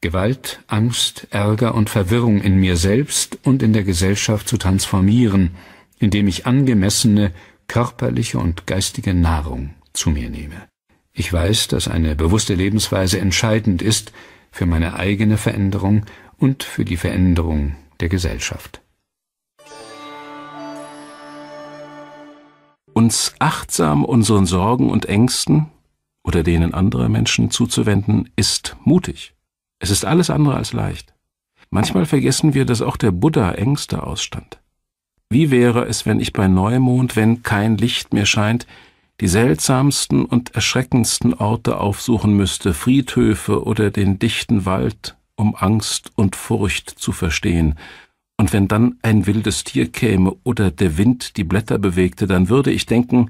Gewalt, Angst, Ärger und Verwirrung in mir selbst und in der Gesellschaft zu transformieren, indem ich angemessene körperliche und geistige Nahrung zu mir nehme. Ich weiß, dass eine bewusste Lebensweise entscheidend ist für meine eigene Veränderung und für die Veränderung der Gesellschaft. Uns achtsam unseren Sorgen und Ängsten oder denen anderer Menschen zuzuwenden, ist mutig. Es ist alles andere als leicht. Manchmal vergessen wir, dass auch der Buddha Ängste ausstand. Wie wäre es, wenn ich bei Neumond, wenn kein Licht mehr scheint, die seltsamsten und erschreckendsten Orte aufsuchen müsste, Friedhöfe oder den dichten Wald um Angst und Furcht zu verstehen. Und wenn dann ein wildes Tier käme oder der Wind die Blätter bewegte, dann würde ich denken,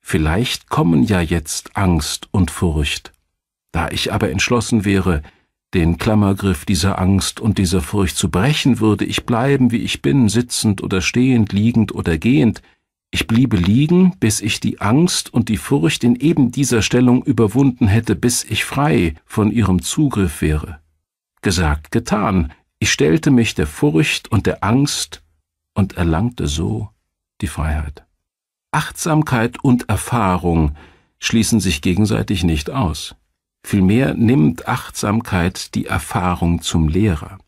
vielleicht kommen ja jetzt Angst und Furcht. Da ich aber entschlossen wäre, den Klammergriff dieser Angst und dieser Furcht zu brechen, würde ich bleiben, wie ich bin, sitzend oder stehend, liegend oder gehend. Ich bliebe liegen, bis ich die Angst und die Furcht in eben dieser Stellung überwunden hätte, bis ich frei von ihrem Zugriff wäre. Gesagt, getan. Ich stellte mich der Furcht und der Angst und erlangte so die Freiheit. Achtsamkeit und Erfahrung schließen sich gegenseitig nicht aus. Vielmehr nimmt Achtsamkeit die Erfahrung zum Lehrer.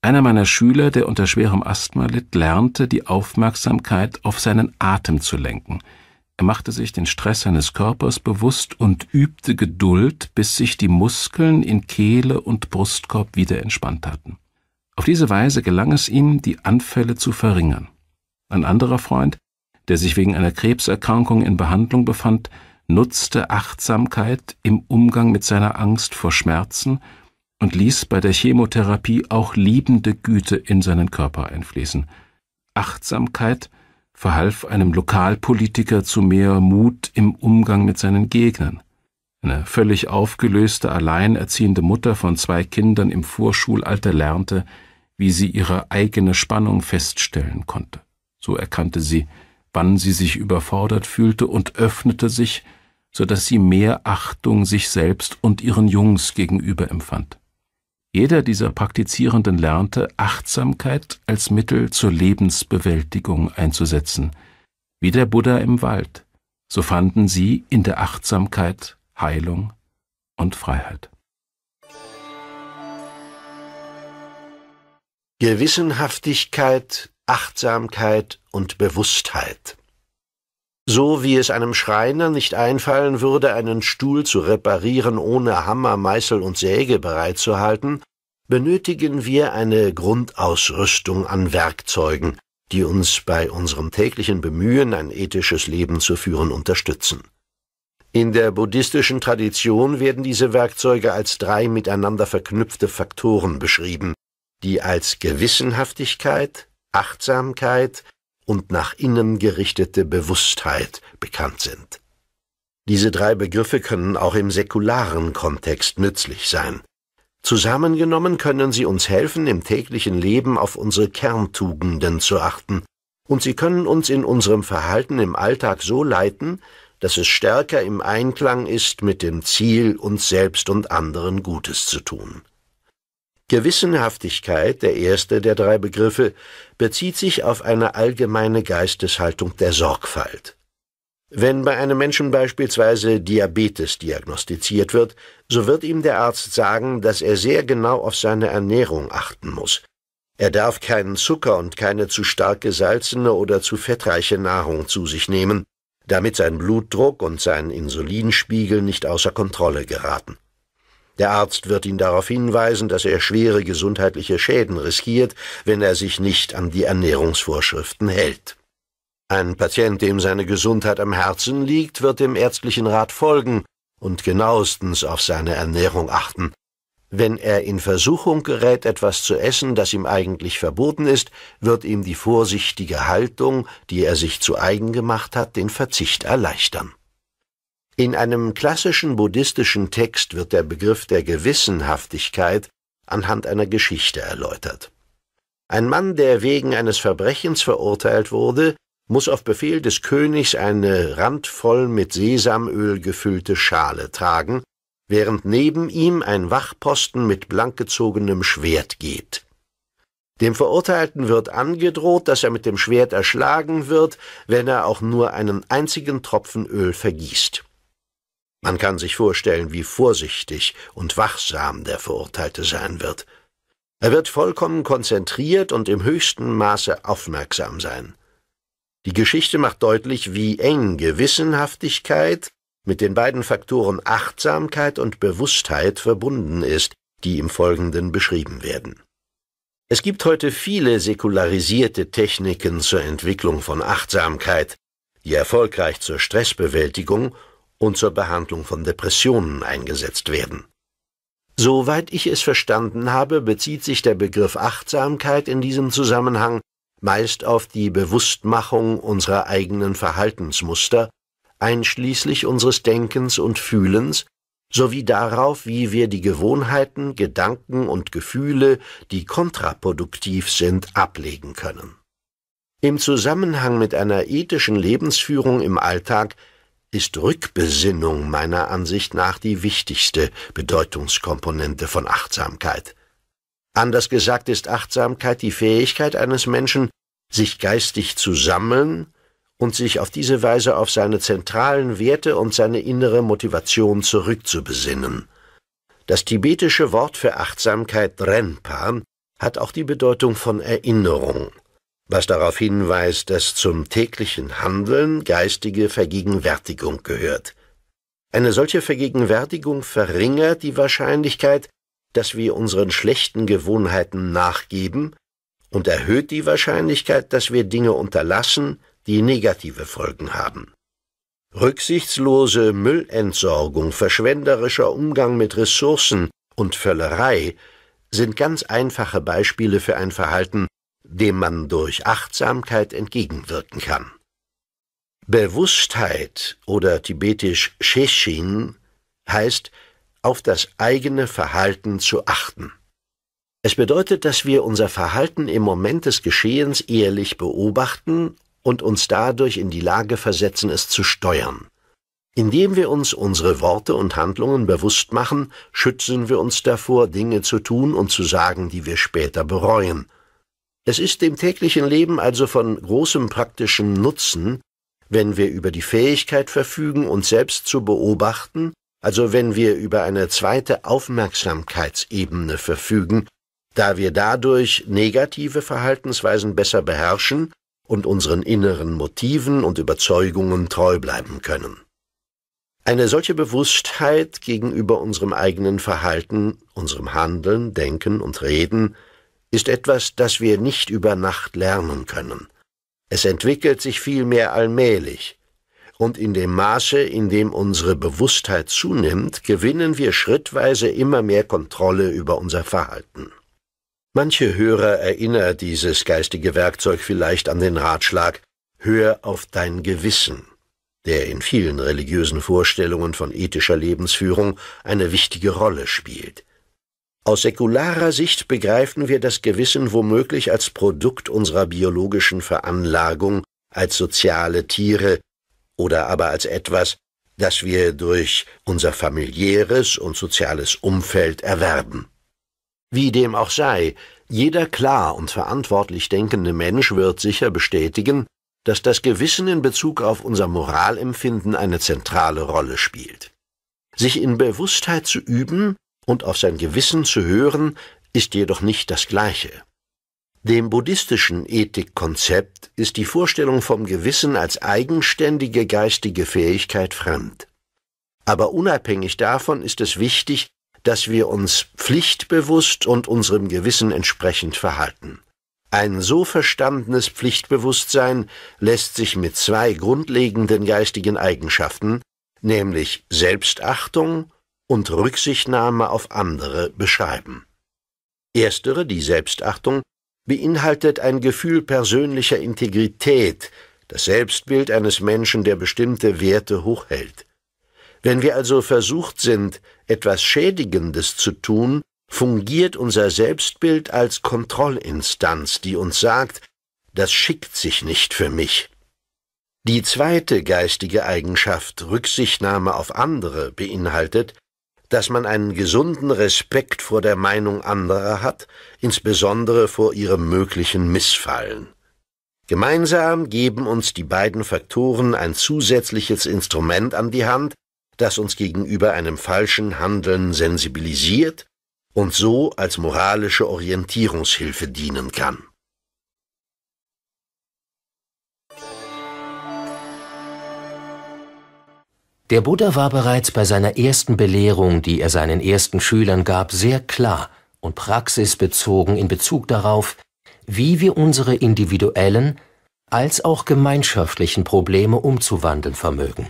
Einer meiner Schüler, der unter schwerem Asthma litt, lernte, die Aufmerksamkeit auf seinen Atem zu lenken – er machte sich den Stress seines Körpers bewusst und übte Geduld, bis sich die Muskeln in Kehle und Brustkorb wieder entspannt hatten. Auf diese Weise gelang es ihm, die Anfälle zu verringern. Ein anderer Freund, der sich wegen einer Krebserkrankung in Behandlung befand, nutzte Achtsamkeit im Umgang mit seiner Angst vor Schmerzen und ließ bei der Chemotherapie auch liebende Güte in seinen Körper einfließen. Achtsamkeit – verhalf einem Lokalpolitiker zu mehr Mut im Umgang mit seinen Gegnern. Eine völlig aufgelöste, alleinerziehende Mutter von zwei Kindern im Vorschulalter lernte, wie sie ihre eigene Spannung feststellen konnte. So erkannte sie, wann sie sich überfordert fühlte und öffnete sich, so dass sie mehr Achtung sich selbst und ihren Jungs gegenüber empfand. Jeder dieser Praktizierenden lernte, Achtsamkeit als Mittel zur Lebensbewältigung einzusetzen. Wie der Buddha im Wald, so fanden sie in der Achtsamkeit Heilung und Freiheit. Gewissenhaftigkeit, Achtsamkeit und Bewusstheit so wie es einem Schreiner nicht einfallen würde, einen Stuhl zu reparieren, ohne Hammer, Meißel und Säge bereitzuhalten, benötigen wir eine Grundausrüstung an Werkzeugen, die uns bei unserem täglichen Bemühen, ein ethisches Leben zu führen, unterstützen. In der buddhistischen Tradition werden diese Werkzeuge als drei miteinander verknüpfte Faktoren beschrieben, die als Gewissenhaftigkeit, Achtsamkeit und nach innen gerichtete Bewusstheit bekannt sind. Diese drei Begriffe können auch im säkularen Kontext nützlich sein. Zusammengenommen können sie uns helfen, im täglichen Leben auf unsere Kerntugenden zu achten, und sie können uns in unserem Verhalten im Alltag so leiten, dass es stärker im Einklang ist mit dem Ziel, uns selbst und anderen Gutes zu tun. Gewissenhaftigkeit, der erste der drei Begriffe, bezieht sich auf eine allgemeine Geisteshaltung der Sorgfalt. Wenn bei einem Menschen beispielsweise Diabetes diagnostiziert wird, so wird ihm der Arzt sagen, dass er sehr genau auf seine Ernährung achten muss. Er darf keinen Zucker und keine zu stark gesalzene oder zu fettreiche Nahrung zu sich nehmen, damit sein Blutdruck und sein Insulinspiegel nicht außer Kontrolle geraten. Der Arzt wird ihn darauf hinweisen, dass er schwere gesundheitliche Schäden riskiert, wenn er sich nicht an die Ernährungsvorschriften hält. Ein Patient, dem seine Gesundheit am Herzen liegt, wird dem ärztlichen Rat folgen und genauestens auf seine Ernährung achten. Wenn er in Versuchung gerät, etwas zu essen, das ihm eigentlich verboten ist, wird ihm die vorsichtige Haltung, die er sich zu eigen gemacht hat, den Verzicht erleichtern. In einem klassischen buddhistischen Text wird der Begriff der Gewissenhaftigkeit anhand einer Geschichte erläutert. Ein Mann, der wegen eines Verbrechens verurteilt wurde, muss auf Befehl des Königs eine randvoll mit Sesamöl gefüllte Schale tragen, während neben ihm ein Wachposten mit blankgezogenem Schwert geht. Dem Verurteilten wird angedroht, dass er mit dem Schwert erschlagen wird, wenn er auch nur einen einzigen Tropfen Öl vergießt. Man kann sich vorstellen, wie vorsichtig und wachsam der Verurteilte sein wird. Er wird vollkommen konzentriert und im höchsten Maße aufmerksam sein. Die Geschichte macht deutlich, wie eng Gewissenhaftigkeit mit den beiden Faktoren Achtsamkeit und Bewusstheit verbunden ist, die im Folgenden beschrieben werden. Es gibt heute viele säkularisierte Techniken zur Entwicklung von Achtsamkeit, die erfolgreich zur Stressbewältigung und zur Behandlung von Depressionen eingesetzt werden. Soweit ich es verstanden habe, bezieht sich der Begriff Achtsamkeit in diesem Zusammenhang meist auf die Bewusstmachung unserer eigenen Verhaltensmuster, einschließlich unseres Denkens und Fühlens, sowie darauf, wie wir die Gewohnheiten, Gedanken und Gefühle, die kontraproduktiv sind, ablegen können. Im Zusammenhang mit einer ethischen Lebensführung im Alltag ist Rückbesinnung meiner Ansicht nach die wichtigste Bedeutungskomponente von Achtsamkeit. Anders gesagt ist Achtsamkeit die Fähigkeit eines Menschen, sich geistig zu sammeln und sich auf diese Weise auf seine zentralen Werte und seine innere Motivation zurückzubesinnen. Das tibetische Wort für Achtsamkeit Renpan hat auch die Bedeutung von Erinnerung was darauf hinweist, dass zum täglichen Handeln geistige Vergegenwärtigung gehört. Eine solche Vergegenwärtigung verringert die Wahrscheinlichkeit, dass wir unseren schlechten Gewohnheiten nachgeben und erhöht die Wahrscheinlichkeit, dass wir Dinge unterlassen, die negative Folgen haben. Rücksichtslose Müllentsorgung, verschwenderischer Umgang mit Ressourcen und Völlerei sind ganz einfache Beispiele für ein Verhalten, dem man durch Achtsamkeit entgegenwirken kann. Bewusstheit oder tibetisch Sheshin heißt auf das eigene Verhalten zu achten. Es bedeutet, dass wir unser Verhalten im Moment des Geschehens ehrlich beobachten und uns dadurch in die Lage versetzen, es zu steuern. Indem wir uns unsere Worte und Handlungen bewusst machen, schützen wir uns davor, Dinge zu tun und zu sagen, die wir später bereuen. Es ist dem täglichen Leben also von großem praktischen Nutzen, wenn wir über die Fähigkeit verfügen, uns selbst zu beobachten, also wenn wir über eine zweite Aufmerksamkeitsebene verfügen, da wir dadurch negative Verhaltensweisen besser beherrschen und unseren inneren Motiven und Überzeugungen treu bleiben können. Eine solche Bewusstheit gegenüber unserem eigenen Verhalten, unserem Handeln, Denken und Reden ist etwas, das wir nicht über Nacht lernen können. Es entwickelt sich vielmehr allmählich, und in dem Maße, in dem unsere Bewusstheit zunimmt, gewinnen wir schrittweise immer mehr Kontrolle über unser Verhalten. Manche Hörer erinnern dieses geistige Werkzeug vielleicht an den Ratschlag Hör auf dein Gewissen, der in vielen religiösen Vorstellungen von ethischer Lebensführung eine wichtige Rolle spielt. Aus säkularer Sicht begreifen wir das Gewissen womöglich als Produkt unserer biologischen Veranlagung, als soziale Tiere oder aber als etwas, das wir durch unser familiäres und soziales Umfeld erwerben. Wie dem auch sei, jeder klar und verantwortlich denkende Mensch wird sicher bestätigen, dass das Gewissen in Bezug auf unser Moralempfinden eine zentrale Rolle spielt. Sich in Bewusstheit zu üben, und auf sein Gewissen zu hören, ist jedoch nicht das gleiche. Dem buddhistischen Ethikkonzept ist die Vorstellung vom Gewissen als eigenständige geistige Fähigkeit fremd. Aber unabhängig davon ist es wichtig, dass wir uns pflichtbewusst und unserem Gewissen entsprechend verhalten. Ein so verstandenes Pflichtbewusstsein lässt sich mit zwei grundlegenden geistigen Eigenschaften, nämlich Selbstachtung und Rücksichtnahme auf andere beschreiben. Erstere, die Selbstachtung, beinhaltet ein Gefühl persönlicher Integrität, das Selbstbild eines Menschen, der bestimmte Werte hochhält. Wenn wir also versucht sind, etwas Schädigendes zu tun, fungiert unser Selbstbild als Kontrollinstanz, die uns sagt, das schickt sich nicht für mich. Die zweite geistige Eigenschaft Rücksichtnahme auf andere beinhaltet, dass man einen gesunden Respekt vor der Meinung anderer hat, insbesondere vor ihrem möglichen Missfallen. Gemeinsam geben uns die beiden Faktoren ein zusätzliches Instrument an die Hand, das uns gegenüber einem falschen Handeln sensibilisiert und so als moralische Orientierungshilfe dienen kann. Der Buddha war bereits bei seiner ersten Belehrung, die er seinen ersten Schülern gab, sehr klar und praxisbezogen in Bezug darauf, wie wir unsere individuellen als auch gemeinschaftlichen Probleme umzuwandeln vermögen.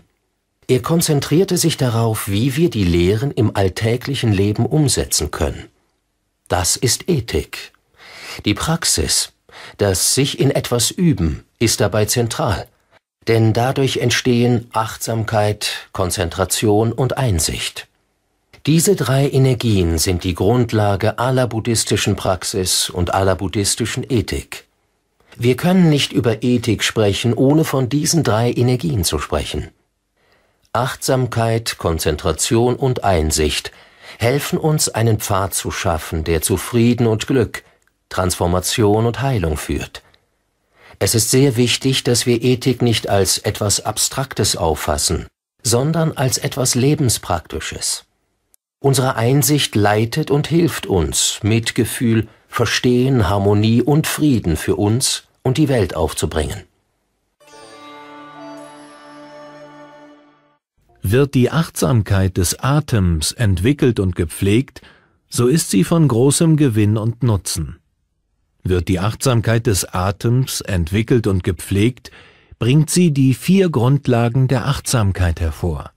Er konzentrierte sich darauf, wie wir die Lehren im alltäglichen Leben umsetzen können. Das ist Ethik. Die Praxis, das sich in etwas üben, ist dabei zentral denn dadurch entstehen Achtsamkeit, Konzentration und Einsicht. Diese drei Energien sind die Grundlage aller buddhistischen Praxis und aller buddhistischen Ethik. Wir können nicht über Ethik sprechen, ohne von diesen drei Energien zu sprechen. Achtsamkeit, Konzentration und Einsicht helfen uns, einen Pfad zu schaffen, der zu Frieden und Glück, Transformation und Heilung führt. Es ist sehr wichtig, dass wir Ethik nicht als etwas Abstraktes auffassen, sondern als etwas Lebenspraktisches. Unsere Einsicht leitet und hilft uns, Mitgefühl, Verstehen, Harmonie und Frieden für uns und die Welt aufzubringen. Wird die Achtsamkeit des Atems entwickelt und gepflegt, so ist sie von großem Gewinn und Nutzen. Wird die Achtsamkeit des Atems entwickelt und gepflegt, bringt sie die vier Grundlagen der Achtsamkeit hervor.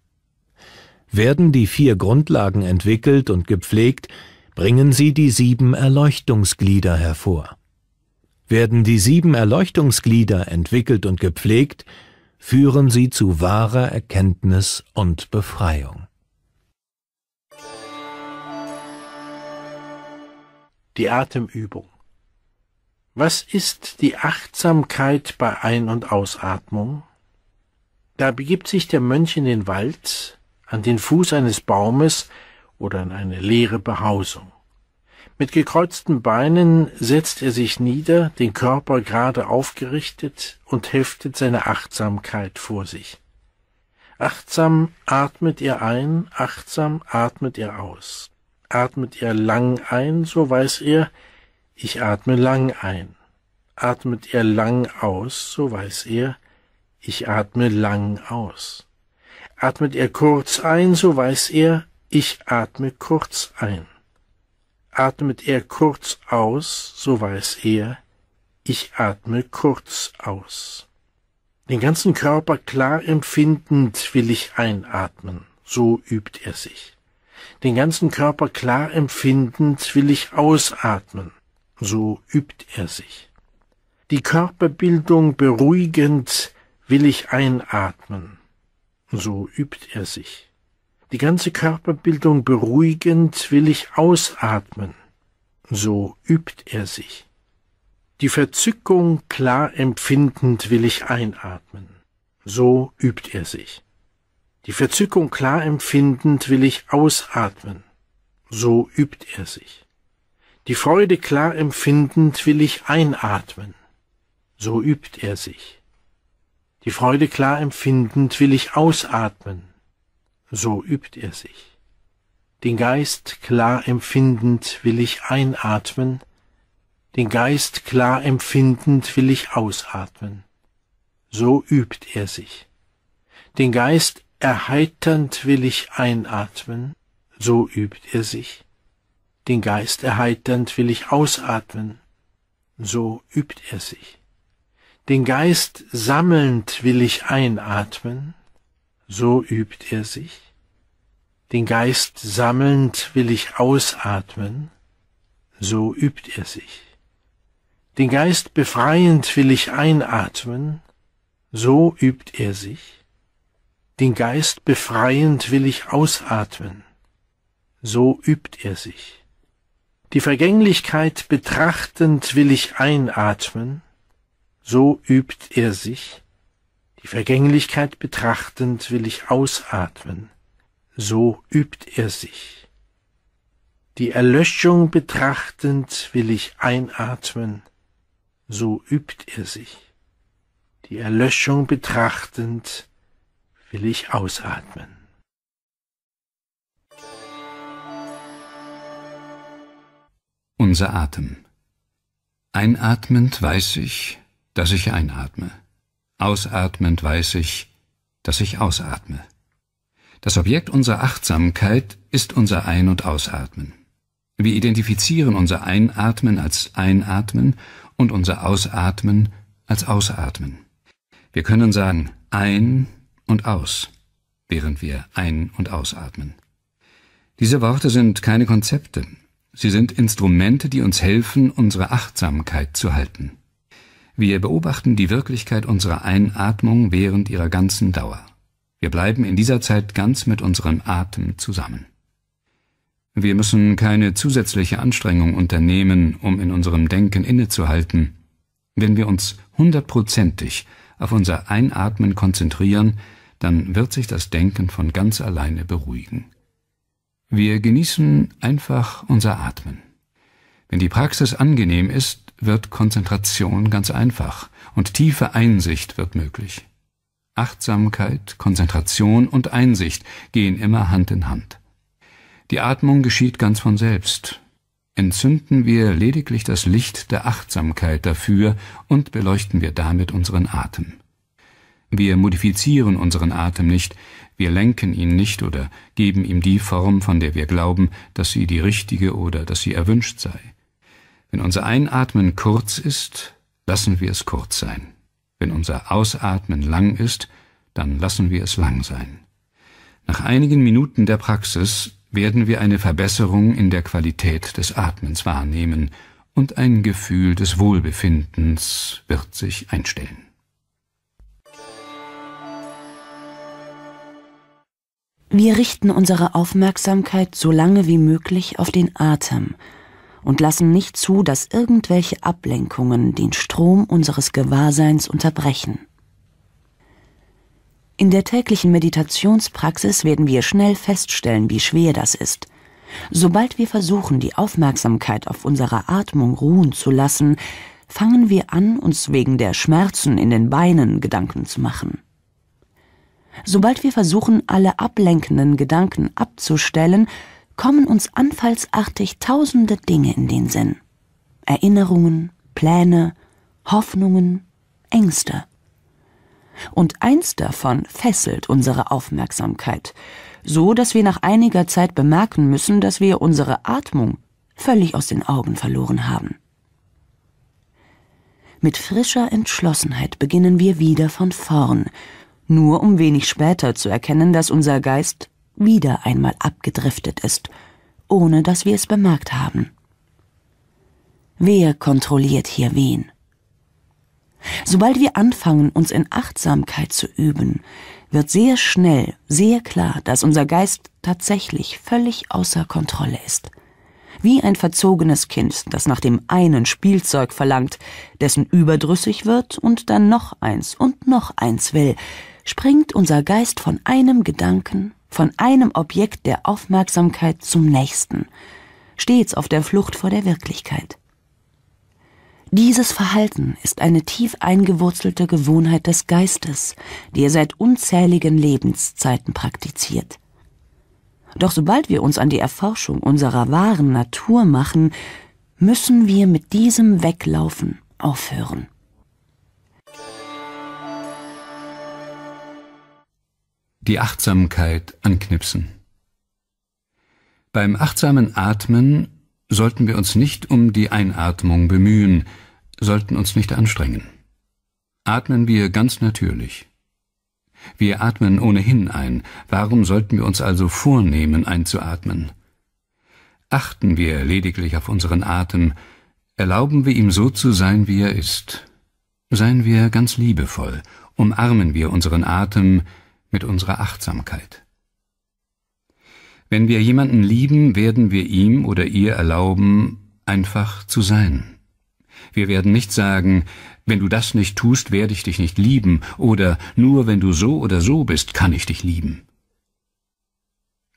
Werden die vier Grundlagen entwickelt und gepflegt, bringen sie die sieben Erleuchtungsglieder hervor. Werden die sieben Erleuchtungsglieder entwickelt und gepflegt, führen sie zu wahrer Erkenntnis und Befreiung. Die Atemübung was ist die Achtsamkeit bei Ein- und Ausatmung? Da begibt sich der Mönch in den Wald, an den Fuß eines Baumes oder an eine leere Behausung. Mit gekreuzten Beinen setzt er sich nieder, den Körper gerade aufgerichtet und heftet seine Achtsamkeit vor sich. Achtsam atmet er ein, achtsam atmet er aus. Atmet er lang ein, so weiß er, ich atme lang ein. Atmet er lang aus, so weiß er, ich atme lang aus. Atmet er kurz ein, so weiß er, ich atme kurz ein. Atmet er kurz aus, so weiß er, ich atme kurz aus. Den ganzen Körper klar empfindend will ich einatmen, so übt er sich. Den ganzen Körper klar empfindend will ich ausatmen, so übt er sich. Die Körperbildung beruhigend will ich einatmen, so übt er sich. Die ganze Körperbildung beruhigend will ich ausatmen, so übt er sich. Die Verzückung klar empfindend will ich einatmen, so übt er sich. Die Verzückung klar empfindend will ich ausatmen, so übt er sich. Die Freude klar empfindend will ich einatmen. So übt er sich. Die Freude klar empfindend will ich ausatmen. So übt er sich. Den Geist klar empfindend will ich einatmen. Den Geist klar empfindend will ich ausatmen. So übt er sich. Den Geist erheiternd will ich einatmen. So übt er sich den Geist erheiternd will ich ausatmen, so übt er sich. Den Geist sammelnd will ich einatmen, so übt er sich. Den Geist sammelnd will ich ausatmen, so übt er sich. Den Geist befreiend will ich einatmen, so übt er sich. Den Geist befreiend will ich ausatmen, so übt er sich. Die Vergänglichkeit betrachtend will ich einatmen, so übt er sich. Die Vergänglichkeit betrachtend will ich ausatmen, so übt er sich. Die Erlöschung betrachtend will ich einatmen, so übt er sich. Die Erlöschung betrachtend will ich ausatmen. Unser Atem. Einatmend weiß ich, dass ich einatme. Ausatmend weiß ich, dass ich ausatme. Das Objekt unserer Achtsamkeit ist unser Ein- und Ausatmen. Wir identifizieren unser Einatmen als Einatmen und unser Ausatmen als Ausatmen. Wir können sagen ein und aus, während wir ein- und ausatmen. Diese Worte sind keine Konzepte, Sie sind Instrumente, die uns helfen, unsere Achtsamkeit zu halten. Wir beobachten die Wirklichkeit unserer Einatmung während ihrer ganzen Dauer. Wir bleiben in dieser Zeit ganz mit unserem Atem zusammen. Wir müssen keine zusätzliche Anstrengung unternehmen, um in unserem Denken innezuhalten. Wenn wir uns hundertprozentig auf unser Einatmen konzentrieren, dann wird sich das Denken von ganz alleine beruhigen. Wir genießen einfach unser Atmen. Wenn die Praxis angenehm ist, wird Konzentration ganz einfach und tiefe Einsicht wird möglich. Achtsamkeit, Konzentration und Einsicht gehen immer Hand in Hand. Die Atmung geschieht ganz von selbst. Entzünden wir lediglich das Licht der Achtsamkeit dafür und beleuchten wir damit unseren Atem. Wir modifizieren unseren Atem nicht, wir lenken ihn nicht oder geben ihm die Form, von der wir glauben, dass sie die richtige oder dass sie erwünscht sei. Wenn unser Einatmen kurz ist, lassen wir es kurz sein. Wenn unser Ausatmen lang ist, dann lassen wir es lang sein. Nach einigen Minuten der Praxis werden wir eine Verbesserung in der Qualität des Atmens wahrnehmen und ein Gefühl des Wohlbefindens wird sich einstellen. Wir richten unsere Aufmerksamkeit so lange wie möglich auf den Atem und lassen nicht zu, dass irgendwelche Ablenkungen den Strom unseres Gewahrseins unterbrechen. In der täglichen Meditationspraxis werden wir schnell feststellen, wie schwer das ist. Sobald wir versuchen, die Aufmerksamkeit auf unserer Atmung ruhen zu lassen, fangen wir an, uns wegen der Schmerzen in den Beinen Gedanken zu machen. Sobald wir versuchen, alle ablenkenden Gedanken abzustellen, kommen uns anfallsartig tausende Dinge in den Sinn. Erinnerungen, Pläne, Hoffnungen, Ängste. Und eins davon fesselt unsere Aufmerksamkeit, so dass wir nach einiger Zeit bemerken müssen, dass wir unsere Atmung völlig aus den Augen verloren haben. Mit frischer Entschlossenheit beginnen wir wieder von vorn nur um wenig später zu erkennen, dass unser Geist wieder einmal abgedriftet ist, ohne dass wir es bemerkt haben. Wer kontrolliert hier wen? Sobald wir anfangen, uns in Achtsamkeit zu üben, wird sehr schnell, sehr klar, dass unser Geist tatsächlich völlig außer Kontrolle ist. Wie ein verzogenes Kind, das nach dem einen Spielzeug verlangt, dessen überdrüssig wird und dann noch eins und noch eins will, springt unser Geist von einem Gedanken, von einem Objekt der Aufmerksamkeit zum nächsten, stets auf der Flucht vor der Wirklichkeit. Dieses Verhalten ist eine tief eingewurzelte Gewohnheit des Geistes, die er seit unzähligen Lebenszeiten praktiziert. Doch sobald wir uns an die Erforschung unserer wahren Natur machen, müssen wir mit diesem Weglaufen aufhören. die Achtsamkeit anknipsen. Beim achtsamen Atmen sollten wir uns nicht um die Einatmung bemühen, sollten uns nicht anstrengen. Atmen wir ganz natürlich. Wir atmen ohnehin ein, warum sollten wir uns also vornehmen einzuatmen? Achten wir lediglich auf unseren Atem, erlauben wir ihm so zu sein, wie er ist. Seien wir ganz liebevoll, umarmen wir unseren Atem, mit unserer Achtsamkeit. Wenn wir jemanden lieben, werden wir ihm oder ihr erlauben, einfach zu sein. Wir werden nicht sagen, wenn du das nicht tust, werde ich dich nicht lieben, oder nur wenn du so oder so bist, kann ich dich lieben.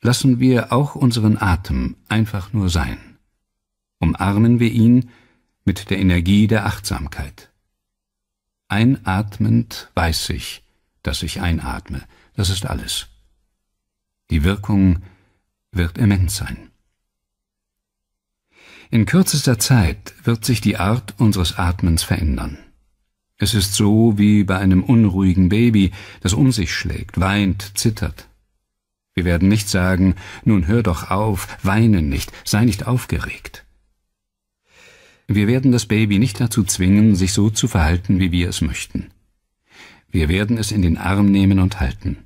Lassen wir auch unseren Atem einfach nur sein. Umarmen wir ihn mit der Energie der Achtsamkeit. Einatmend weiß ich, dass ich einatme, das ist alles. Die Wirkung wird immens sein. In kürzester Zeit wird sich die Art unseres Atmens verändern. Es ist so wie bei einem unruhigen Baby, das um sich schlägt, weint, zittert. Wir werden nicht sagen, nun hör doch auf, weine nicht, sei nicht aufgeregt. Wir werden das Baby nicht dazu zwingen, sich so zu verhalten, wie wir es möchten. Wir werden es in den Arm nehmen und halten.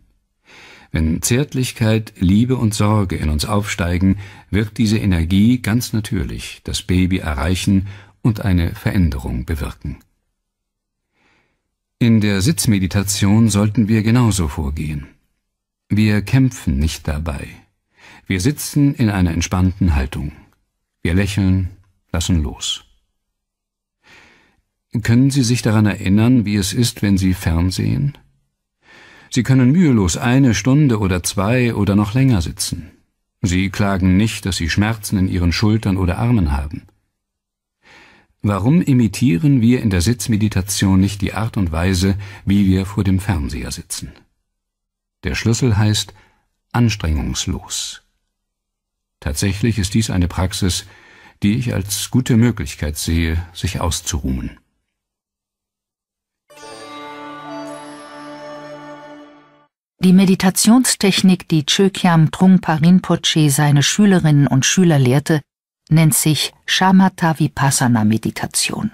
Wenn Zärtlichkeit, Liebe und Sorge in uns aufsteigen, wird diese Energie ganz natürlich das Baby erreichen und eine Veränderung bewirken. In der Sitzmeditation sollten wir genauso vorgehen. Wir kämpfen nicht dabei. Wir sitzen in einer entspannten Haltung. Wir lächeln, lassen los. Können Sie sich daran erinnern, wie es ist, wenn Sie Fernsehen, Sie können mühelos eine Stunde oder zwei oder noch länger sitzen. Sie klagen nicht, dass sie Schmerzen in ihren Schultern oder Armen haben. Warum imitieren wir in der Sitzmeditation nicht die Art und Weise, wie wir vor dem Fernseher sitzen? Der Schlüssel heißt anstrengungslos. Tatsächlich ist dies eine Praxis, die ich als gute Möglichkeit sehe, sich auszuruhen. Die Meditationstechnik, die Chökyam Trungpa Rinpoche seine Schülerinnen und Schüler lehrte, nennt sich Shamatha Vipassana Meditation.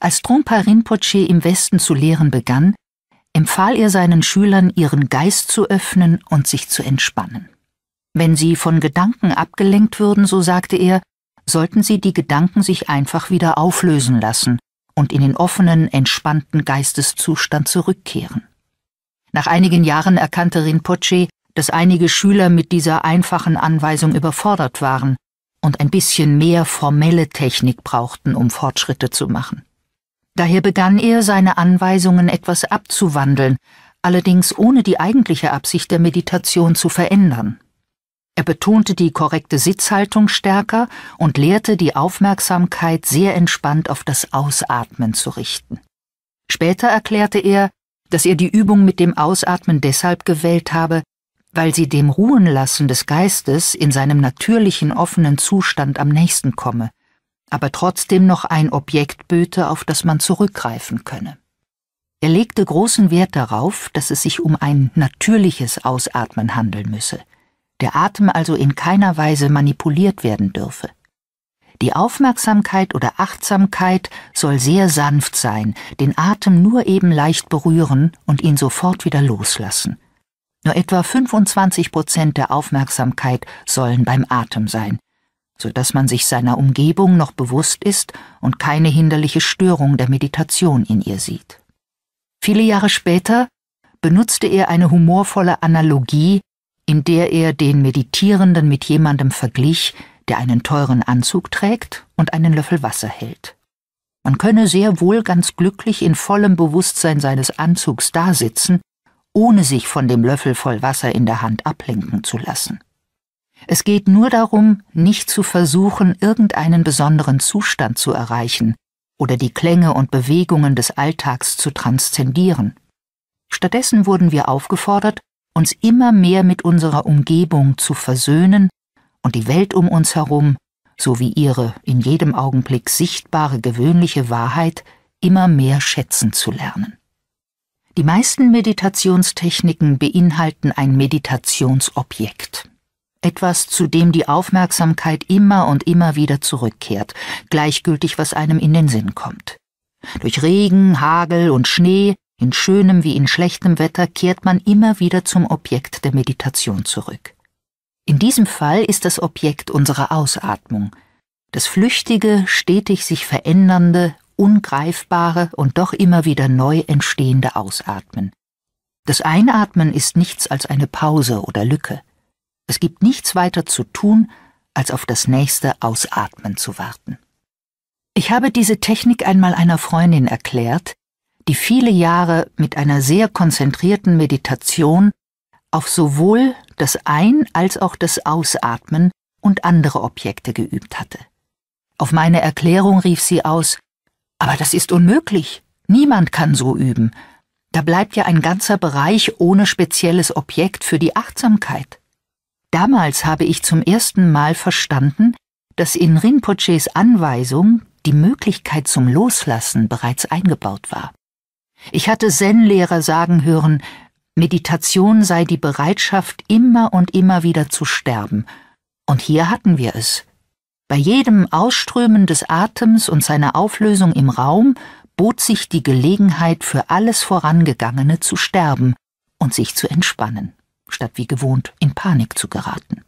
Als Trungpa Rinpoche im Westen zu lehren begann, empfahl er seinen Schülern, ihren Geist zu öffnen und sich zu entspannen. Wenn sie von Gedanken abgelenkt würden, so sagte er, sollten sie die Gedanken sich einfach wieder auflösen lassen und in den offenen, entspannten Geisteszustand zurückkehren. Nach einigen Jahren erkannte Rinpoche, dass einige Schüler mit dieser einfachen Anweisung überfordert waren und ein bisschen mehr formelle Technik brauchten, um Fortschritte zu machen. Daher begann er, seine Anweisungen etwas abzuwandeln, allerdings ohne die eigentliche Absicht der Meditation zu verändern. Er betonte die korrekte Sitzhaltung stärker und lehrte die Aufmerksamkeit sehr entspannt auf das Ausatmen zu richten. Später erklärte er, dass er die Übung mit dem Ausatmen deshalb gewählt habe, weil sie dem Ruhenlassen des Geistes in seinem natürlichen offenen Zustand am nächsten komme, aber trotzdem noch ein Objekt böte, auf das man zurückgreifen könne. Er legte großen Wert darauf, dass es sich um ein natürliches Ausatmen handeln müsse, der Atem also in keiner Weise manipuliert werden dürfe. Die Aufmerksamkeit oder Achtsamkeit soll sehr sanft sein, den Atem nur eben leicht berühren und ihn sofort wieder loslassen. Nur etwa 25 Prozent der Aufmerksamkeit sollen beim Atem sein, so dass man sich seiner Umgebung noch bewusst ist und keine hinderliche Störung der Meditation in ihr sieht. Viele Jahre später benutzte er eine humorvolle Analogie, in der er den Meditierenden mit jemandem verglich, der einen teuren Anzug trägt und einen Löffel Wasser hält. Man könne sehr wohl ganz glücklich in vollem Bewusstsein seines Anzugs dasitzen, ohne sich von dem Löffel voll Wasser in der Hand ablenken zu lassen. Es geht nur darum, nicht zu versuchen, irgendeinen besonderen Zustand zu erreichen oder die Klänge und Bewegungen des Alltags zu transzendieren. Stattdessen wurden wir aufgefordert, uns immer mehr mit unserer Umgebung zu versöhnen und die Welt um uns herum sowie ihre in jedem Augenblick sichtbare gewöhnliche Wahrheit immer mehr schätzen zu lernen. Die meisten Meditationstechniken beinhalten ein Meditationsobjekt. Etwas, zu dem die Aufmerksamkeit immer und immer wieder zurückkehrt, gleichgültig was einem in den Sinn kommt. Durch Regen, Hagel und Schnee, in schönem wie in schlechtem Wetter, kehrt man immer wieder zum Objekt der Meditation zurück. In diesem Fall ist das Objekt unsere Ausatmung, das flüchtige, stetig sich verändernde, ungreifbare und doch immer wieder neu entstehende Ausatmen. Das Einatmen ist nichts als eine Pause oder Lücke. Es gibt nichts weiter zu tun, als auf das nächste Ausatmen zu warten. Ich habe diese Technik einmal einer Freundin erklärt, die viele Jahre mit einer sehr konzentrierten Meditation auf sowohl das Ein- als auch das Ausatmen und andere Objekte geübt hatte. Auf meine Erklärung rief sie aus, aber das ist unmöglich. Niemand kann so üben. Da bleibt ja ein ganzer Bereich ohne spezielles Objekt für die Achtsamkeit. Damals habe ich zum ersten Mal verstanden, dass in Rinpoches Anweisung die Möglichkeit zum Loslassen bereits eingebaut war. Ich hatte Zen-Lehrer sagen hören, Meditation sei die Bereitschaft, immer und immer wieder zu sterben. Und hier hatten wir es. Bei jedem Ausströmen des Atems und seiner Auflösung im Raum bot sich die Gelegenheit, für alles Vorangegangene zu sterben und sich zu entspannen, statt wie gewohnt in Panik zu geraten.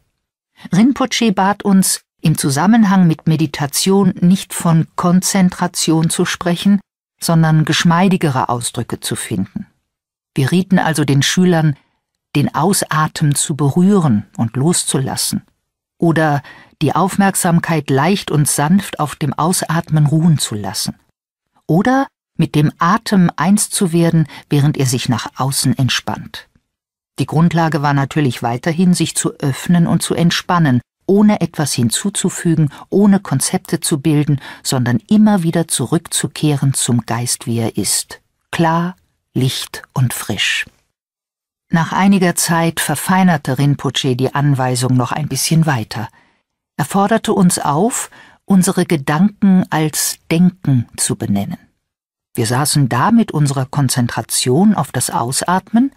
Rinpoche bat uns, im Zusammenhang mit Meditation nicht von Konzentration zu sprechen, sondern geschmeidigere Ausdrücke zu finden. Wir rieten also den Schülern, den Ausatmen zu berühren und loszulassen oder die Aufmerksamkeit leicht und sanft auf dem Ausatmen ruhen zu lassen oder mit dem Atem eins zu werden, während er sich nach außen entspannt. Die Grundlage war natürlich weiterhin, sich zu öffnen und zu entspannen, ohne etwas hinzuzufügen, ohne Konzepte zu bilden, sondern immer wieder zurückzukehren zum Geist, wie er ist. Klar, licht und frisch. Nach einiger Zeit verfeinerte Rinpoche die Anweisung noch ein bisschen weiter. Er forderte uns auf, unsere Gedanken als Denken zu benennen. Wir saßen da mit unserer Konzentration auf das Ausatmen,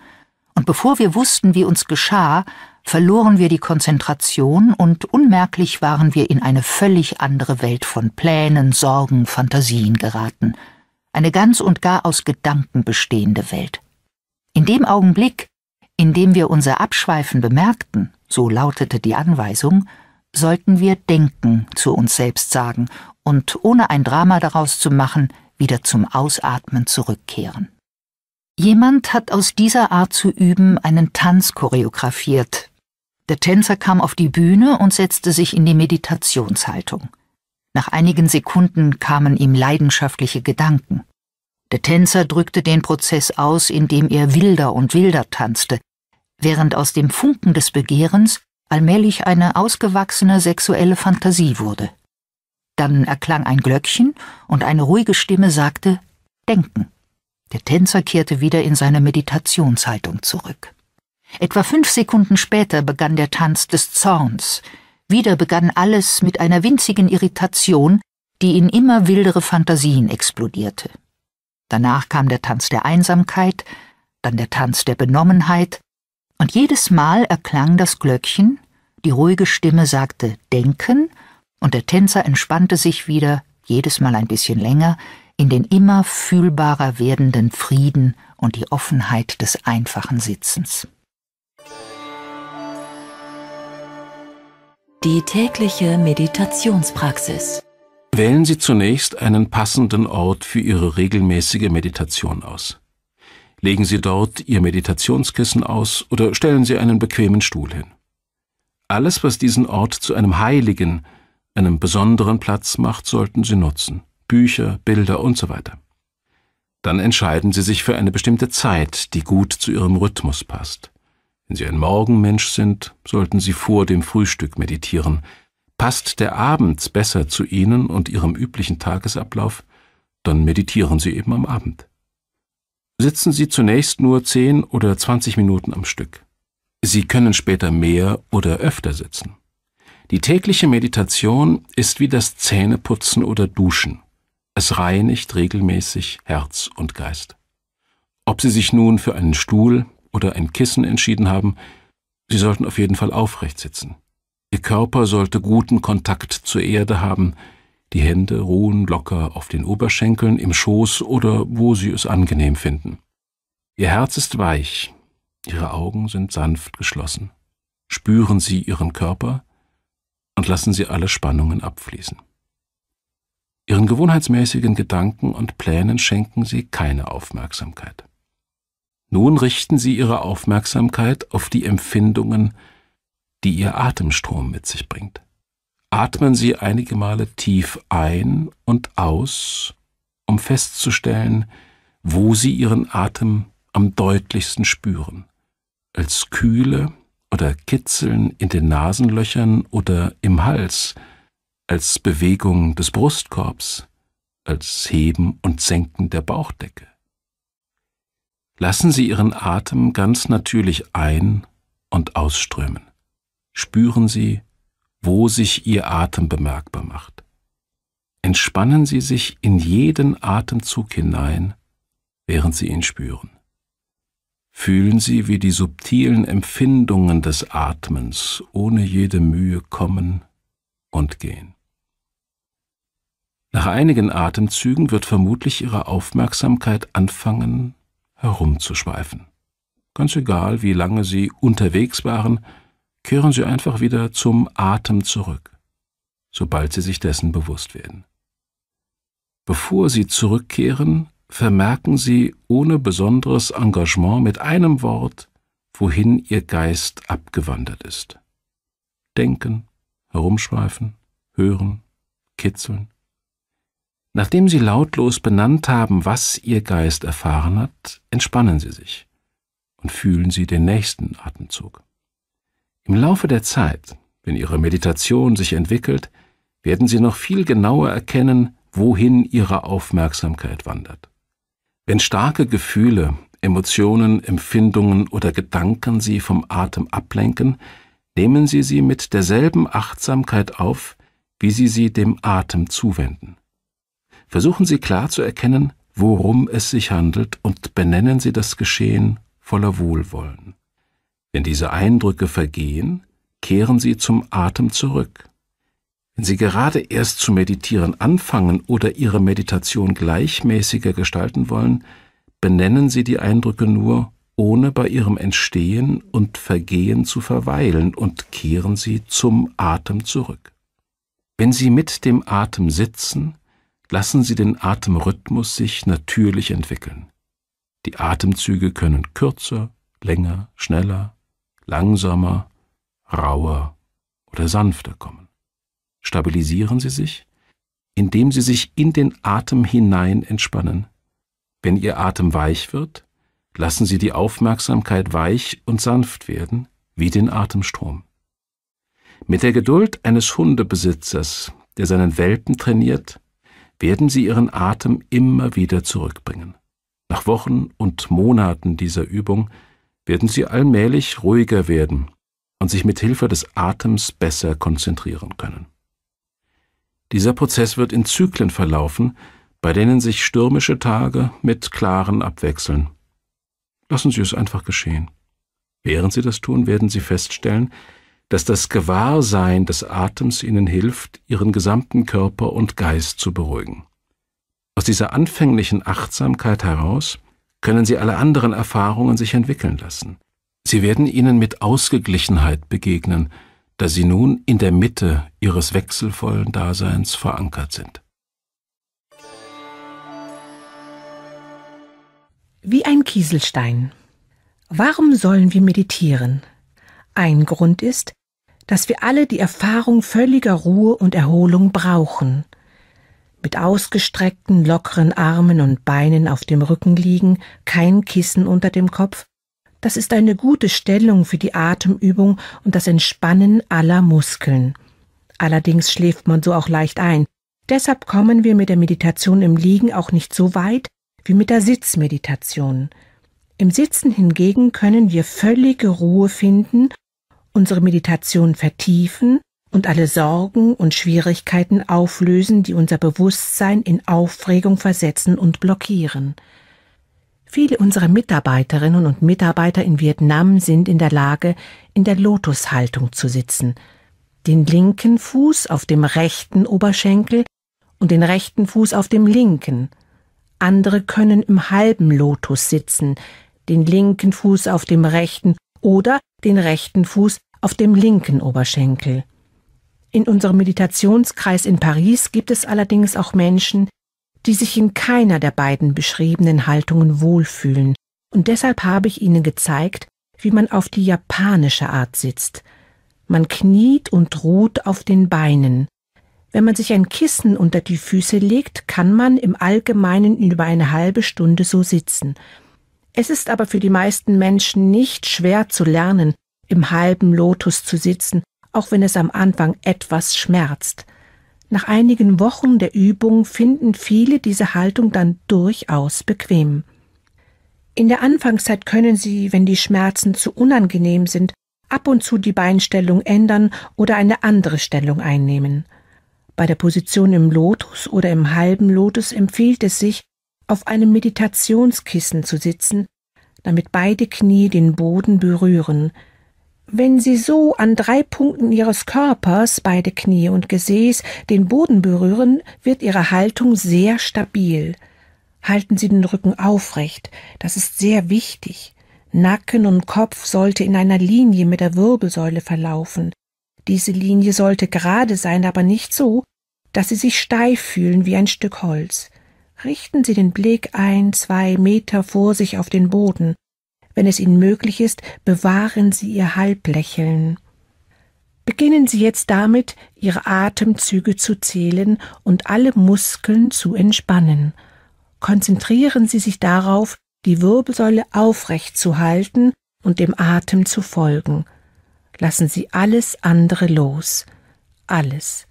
und bevor wir wussten, wie uns geschah, verloren wir die Konzentration und unmerklich waren wir in eine völlig andere Welt von Plänen, Sorgen, Fantasien geraten – eine ganz und gar aus Gedanken bestehende Welt. In dem Augenblick, in dem wir unser Abschweifen bemerkten, so lautete die Anweisung, sollten wir Denken zu uns selbst sagen und ohne ein Drama daraus zu machen, wieder zum Ausatmen zurückkehren. Jemand hat aus dieser Art zu üben einen Tanz choreografiert. Der Tänzer kam auf die Bühne und setzte sich in die Meditationshaltung. Nach einigen Sekunden kamen ihm leidenschaftliche Gedanken. Der Tänzer drückte den Prozess aus, indem er wilder und wilder tanzte, während aus dem Funken des Begehrens allmählich eine ausgewachsene sexuelle Fantasie wurde. Dann erklang ein Glöckchen und eine ruhige Stimme sagte Denken. Der Tänzer kehrte wieder in seine Meditationshaltung zurück. Etwa fünf Sekunden später begann der Tanz des Zorns, wieder begann alles mit einer winzigen Irritation, die in immer wildere Fantasien explodierte. Danach kam der Tanz der Einsamkeit, dann der Tanz der Benommenheit, und jedes Mal erklang das Glöckchen, die ruhige Stimme sagte Denken, und der Tänzer entspannte sich wieder, jedes Mal ein bisschen länger, in den immer fühlbarer werdenden Frieden und die Offenheit des einfachen Sitzens. Die tägliche Meditationspraxis. Wählen Sie zunächst einen passenden Ort für Ihre regelmäßige Meditation aus. Legen Sie dort Ihr Meditationskissen aus oder stellen Sie einen bequemen Stuhl hin. Alles, was diesen Ort zu einem heiligen, einem besonderen Platz macht, sollten Sie nutzen. Bücher, Bilder und so weiter. Dann entscheiden Sie sich für eine bestimmte Zeit, die gut zu Ihrem Rhythmus passt. Wenn Sie ein Morgenmensch sind, sollten Sie vor dem Frühstück meditieren. Passt der Abend besser zu Ihnen und Ihrem üblichen Tagesablauf, dann meditieren Sie eben am Abend. Sitzen Sie zunächst nur 10 oder 20 Minuten am Stück. Sie können später mehr oder öfter sitzen. Die tägliche Meditation ist wie das Zähneputzen oder Duschen. Es reinigt regelmäßig Herz und Geist. Ob Sie sich nun für einen Stuhl, oder ein Kissen entschieden haben, Sie sollten auf jeden Fall aufrecht sitzen. Ihr Körper sollte guten Kontakt zur Erde haben, die Hände ruhen locker auf den Oberschenkeln, im Schoß oder wo Sie es angenehm finden. Ihr Herz ist weich, Ihre Augen sind sanft geschlossen. Spüren Sie Ihren Körper und lassen Sie alle Spannungen abfließen. Ihren gewohnheitsmäßigen Gedanken und Plänen schenken Sie keine Aufmerksamkeit. Nun richten Sie Ihre Aufmerksamkeit auf die Empfindungen, die Ihr Atemstrom mit sich bringt. Atmen Sie einige Male tief ein und aus, um festzustellen, wo Sie Ihren Atem am deutlichsten spüren. Als Kühle oder Kitzeln in den Nasenlöchern oder im Hals, als Bewegung des Brustkorbs, als Heben und Senken der Bauchdecke. Lassen Sie Ihren Atem ganz natürlich ein und ausströmen. Spüren Sie, wo sich Ihr Atem bemerkbar macht. Entspannen Sie sich in jeden Atemzug hinein, während Sie ihn spüren. Fühlen Sie, wie die subtilen Empfindungen des Atmens ohne jede Mühe kommen und gehen. Nach einigen Atemzügen wird vermutlich Ihre Aufmerksamkeit anfangen, herumzuschweifen. Ganz egal, wie lange Sie unterwegs waren, kehren Sie einfach wieder zum Atem zurück, sobald Sie sich dessen bewusst werden. Bevor Sie zurückkehren, vermerken Sie ohne besonderes Engagement mit einem Wort, wohin Ihr Geist abgewandert ist. Denken, herumschweifen, hören, kitzeln, Nachdem sie lautlos benannt haben, was ihr Geist erfahren hat, entspannen sie sich und fühlen sie den nächsten Atemzug. Im Laufe der Zeit, wenn ihre Meditation sich entwickelt, werden sie noch viel genauer erkennen, wohin ihre Aufmerksamkeit wandert. Wenn starke Gefühle, Emotionen, Empfindungen oder Gedanken sie vom Atem ablenken, nehmen sie sie mit derselben Achtsamkeit auf, wie sie sie dem Atem zuwenden. Versuchen Sie klar zu erkennen, worum es sich handelt und benennen Sie das Geschehen voller Wohlwollen. Wenn diese Eindrücke vergehen, kehren Sie zum Atem zurück. Wenn Sie gerade erst zu meditieren anfangen oder Ihre Meditation gleichmäßiger gestalten wollen, benennen Sie die Eindrücke nur, ohne bei ihrem Entstehen und Vergehen zu verweilen und kehren Sie zum Atem zurück. Wenn Sie mit dem Atem sitzen, lassen Sie den Atemrhythmus sich natürlich entwickeln. Die Atemzüge können kürzer, länger, schneller, langsamer, rauer oder sanfter kommen. Stabilisieren Sie sich, indem Sie sich in den Atem hinein entspannen. Wenn Ihr Atem weich wird, lassen Sie die Aufmerksamkeit weich und sanft werden, wie den Atemstrom. Mit der Geduld eines Hundebesitzers, der seinen Welpen trainiert, werden sie ihren Atem immer wieder zurückbringen. Nach Wochen und Monaten dieser Übung werden sie allmählich ruhiger werden und sich mit Hilfe des Atems besser konzentrieren können. Dieser Prozess wird in Zyklen verlaufen, bei denen sich stürmische Tage mit klaren abwechseln. Lassen Sie es einfach geschehen. Während Sie das tun, werden Sie feststellen, dass das Gewahrsein des Atems ihnen hilft, ihren gesamten Körper und Geist zu beruhigen. Aus dieser anfänglichen Achtsamkeit heraus können sie alle anderen Erfahrungen sich entwickeln lassen. Sie werden ihnen mit Ausgeglichenheit begegnen, da sie nun in der Mitte ihres wechselvollen Daseins verankert sind. Wie ein Kieselstein. Warum sollen wir meditieren? Ein Grund ist, dass wir alle die Erfahrung völliger Ruhe und Erholung brauchen. Mit ausgestreckten, lockeren Armen und Beinen auf dem Rücken liegen, kein Kissen unter dem Kopf, das ist eine gute Stellung für die Atemübung und das Entspannen aller Muskeln. Allerdings schläft man so auch leicht ein. Deshalb kommen wir mit der Meditation im Liegen auch nicht so weit wie mit der Sitzmeditation. Im Sitzen hingegen können wir völlige Ruhe finden unsere Meditation vertiefen und alle Sorgen und Schwierigkeiten auflösen, die unser Bewusstsein in Aufregung versetzen und blockieren. Viele unserer Mitarbeiterinnen und Mitarbeiter in Vietnam sind in der Lage, in der Lotushaltung zu sitzen, den linken Fuß auf dem rechten Oberschenkel und den rechten Fuß auf dem linken. Andere können im halben Lotus sitzen, den linken Fuß auf dem rechten oder den rechten Fuß auf dem linken Oberschenkel. In unserem Meditationskreis in Paris gibt es allerdings auch Menschen, die sich in keiner der beiden beschriebenen Haltungen wohlfühlen, und deshalb habe ich ihnen gezeigt, wie man auf die japanische Art sitzt. Man kniet und ruht auf den Beinen. Wenn man sich ein Kissen unter die Füße legt, kann man im Allgemeinen über eine halbe Stunde so sitzen. Es ist aber für die meisten Menschen nicht schwer zu lernen, im halben Lotus zu sitzen, auch wenn es am Anfang etwas schmerzt. Nach einigen Wochen der Übung finden viele diese Haltung dann durchaus bequem. In der Anfangszeit können Sie, wenn die Schmerzen zu unangenehm sind, ab und zu die Beinstellung ändern oder eine andere Stellung einnehmen. Bei der Position im Lotus oder im halben Lotus empfiehlt es sich, auf einem Meditationskissen zu sitzen, damit beide Knie den Boden berühren, wenn Sie so an drei Punkten Ihres Körpers, beide Knie und Gesäß, den Boden berühren, wird Ihre Haltung sehr stabil. Halten Sie den Rücken aufrecht, das ist sehr wichtig. Nacken und Kopf sollte in einer Linie mit der Wirbelsäule verlaufen. Diese Linie sollte gerade sein, aber nicht so, dass Sie sich steif fühlen wie ein Stück Holz. Richten Sie den Blick ein, zwei Meter vor sich auf den Boden, wenn es Ihnen möglich ist, bewahren Sie Ihr Halblächeln. Beginnen Sie jetzt damit, Ihre Atemzüge zu zählen und alle Muskeln zu entspannen. Konzentrieren Sie sich darauf, die Wirbelsäule aufrecht zu halten und dem Atem zu folgen. Lassen Sie alles andere los. Alles.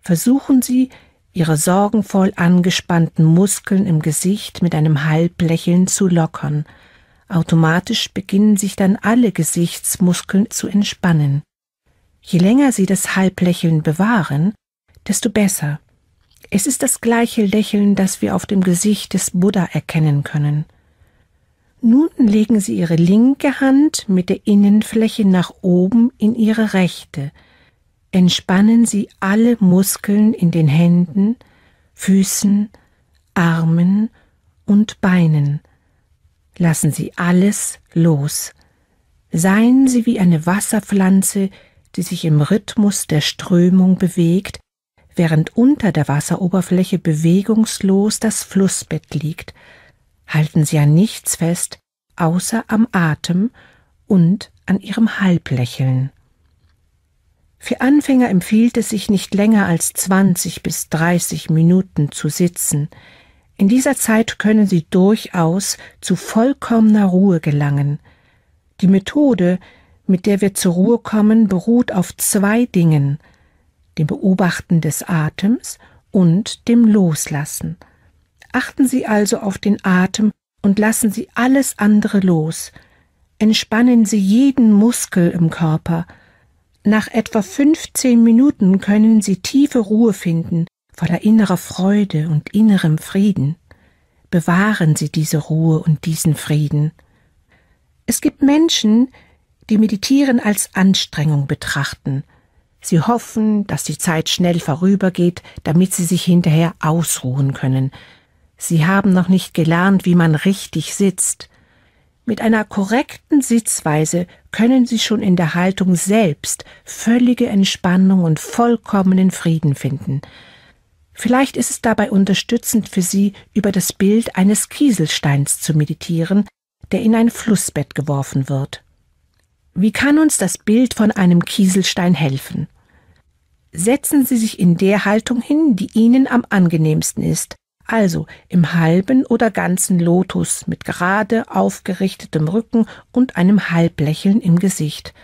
Versuchen Sie, Ihre sorgenvoll angespannten Muskeln im Gesicht mit einem Halblächeln zu lockern. Automatisch beginnen sich dann alle Gesichtsmuskeln zu entspannen. Je länger Sie das Halblächeln bewahren, desto besser. Es ist das gleiche Lächeln, das wir auf dem Gesicht des Buddha erkennen können. Nun legen Sie Ihre linke Hand mit der Innenfläche nach oben in Ihre rechte. Entspannen Sie alle Muskeln in den Händen, Füßen, Armen und Beinen Lassen Sie alles los. Seien Sie wie eine Wasserpflanze, die sich im Rhythmus der Strömung bewegt, während unter der Wasseroberfläche bewegungslos das Flussbett liegt. Halten Sie an nichts fest, außer am Atem und an Ihrem Halblächeln. Für Anfänger empfiehlt es sich nicht länger als 20 bis 30 Minuten zu sitzen. In dieser Zeit können sie durchaus zu vollkommener Ruhe gelangen. Die Methode, mit der wir zur Ruhe kommen, beruht auf zwei Dingen dem Beobachten des Atems und dem Loslassen. Achten Sie also auf den Atem und lassen Sie alles andere los. Entspannen Sie jeden Muskel im Körper. Nach etwa 15 Minuten können Sie tiefe Ruhe finden, voller innerer Freude und innerem Frieden. Bewahren Sie diese Ruhe und diesen Frieden. Es gibt Menschen, die Meditieren als Anstrengung betrachten. Sie hoffen, dass die Zeit schnell vorübergeht, damit sie sich hinterher ausruhen können. Sie haben noch nicht gelernt, wie man richtig sitzt. Mit einer korrekten Sitzweise können Sie schon in der Haltung selbst völlige Entspannung und vollkommenen Frieden finden. Vielleicht ist es dabei unterstützend für Sie, über das Bild eines Kieselsteins zu meditieren, der in ein Flussbett geworfen wird. Wie kann uns das Bild von einem Kieselstein helfen? Setzen Sie sich in der Haltung hin, die Ihnen am angenehmsten ist, also im halben oder ganzen Lotus mit gerade aufgerichtetem Rücken und einem Halblächeln im Gesicht.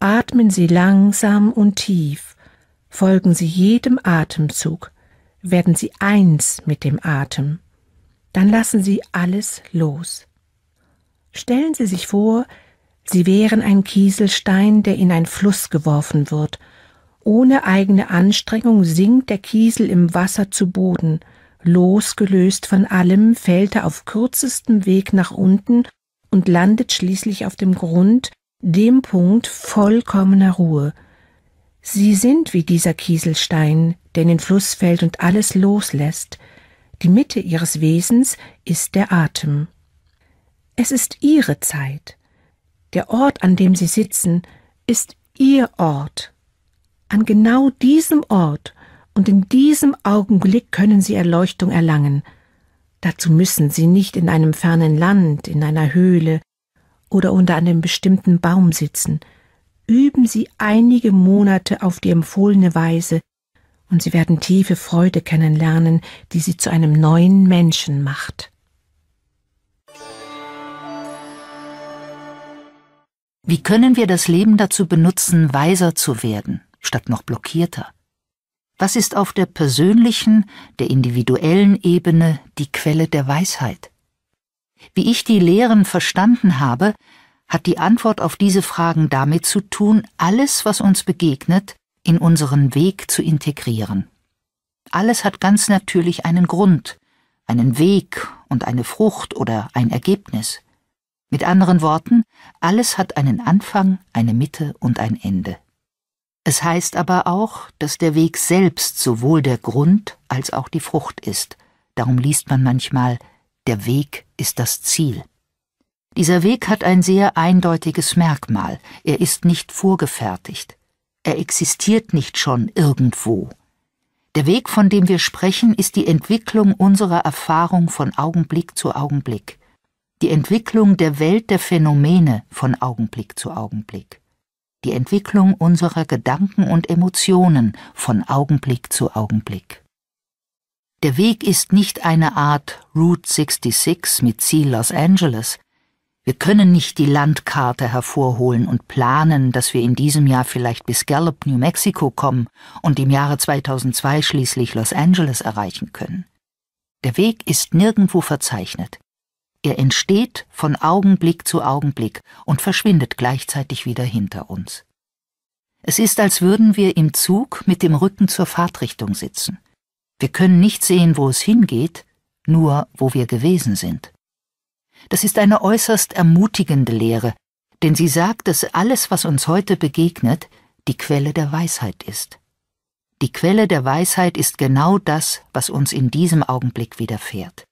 Atmen Sie langsam und tief, folgen Sie jedem Atemzug, werden Sie eins mit dem Atem. Dann lassen Sie alles los. Stellen Sie sich vor, Sie wären ein Kieselstein, der in einen Fluss geworfen wird. Ohne eigene Anstrengung sinkt der Kiesel im Wasser zu Boden. Losgelöst von allem fällt er auf kürzestem Weg nach unten und landet schließlich auf dem Grund, dem Punkt vollkommener Ruhe. Sie sind wie dieser Kieselstein, der in den Fluss fällt und alles loslässt. Die Mitte ihres Wesens ist der Atem. Es ist ihre Zeit. Der Ort, an dem sie sitzen, ist ihr Ort. An genau diesem Ort und in diesem Augenblick können sie Erleuchtung erlangen. Dazu müssen sie nicht in einem fernen Land, in einer Höhle oder unter einem bestimmten Baum sitzen. Üben sie einige Monate auf die empfohlene Weise und sie werden tiefe Freude kennenlernen, die sie zu einem neuen Menschen macht. Wie können wir das Leben dazu benutzen, weiser zu werden, statt noch blockierter? Was ist auf der persönlichen, der individuellen Ebene die Quelle der Weisheit? Wie ich die Lehren verstanden habe, hat die Antwort auf diese Fragen damit zu tun, alles, was uns begegnet, in unseren Weg zu integrieren. Alles hat ganz natürlich einen Grund, einen Weg und eine Frucht oder ein Ergebnis. Mit anderen Worten, alles hat einen Anfang, eine Mitte und ein Ende. Es heißt aber auch, dass der Weg selbst sowohl der Grund als auch die Frucht ist. Darum liest man manchmal, der Weg ist das Ziel. Dieser Weg hat ein sehr eindeutiges Merkmal, er ist nicht vorgefertigt er existiert nicht schon irgendwo. Der Weg, von dem wir sprechen, ist die Entwicklung unserer Erfahrung von Augenblick zu Augenblick, die Entwicklung der Welt der Phänomene von Augenblick zu Augenblick, die Entwicklung unserer Gedanken und Emotionen von Augenblick zu Augenblick. Der Weg ist nicht eine Art Route 66 mit Ziel Los Angeles, wir können nicht die Landkarte hervorholen und planen, dass wir in diesem Jahr vielleicht bis Gallup, New Mexico kommen und im Jahre 2002 schließlich Los Angeles erreichen können. Der Weg ist nirgendwo verzeichnet. Er entsteht von Augenblick zu Augenblick und verschwindet gleichzeitig wieder hinter uns. Es ist, als würden wir im Zug mit dem Rücken zur Fahrtrichtung sitzen. Wir können nicht sehen, wo es hingeht, nur wo wir gewesen sind. Das ist eine äußerst ermutigende Lehre, denn sie sagt, dass alles, was uns heute begegnet, die Quelle der Weisheit ist. Die Quelle der Weisheit ist genau das, was uns in diesem Augenblick widerfährt.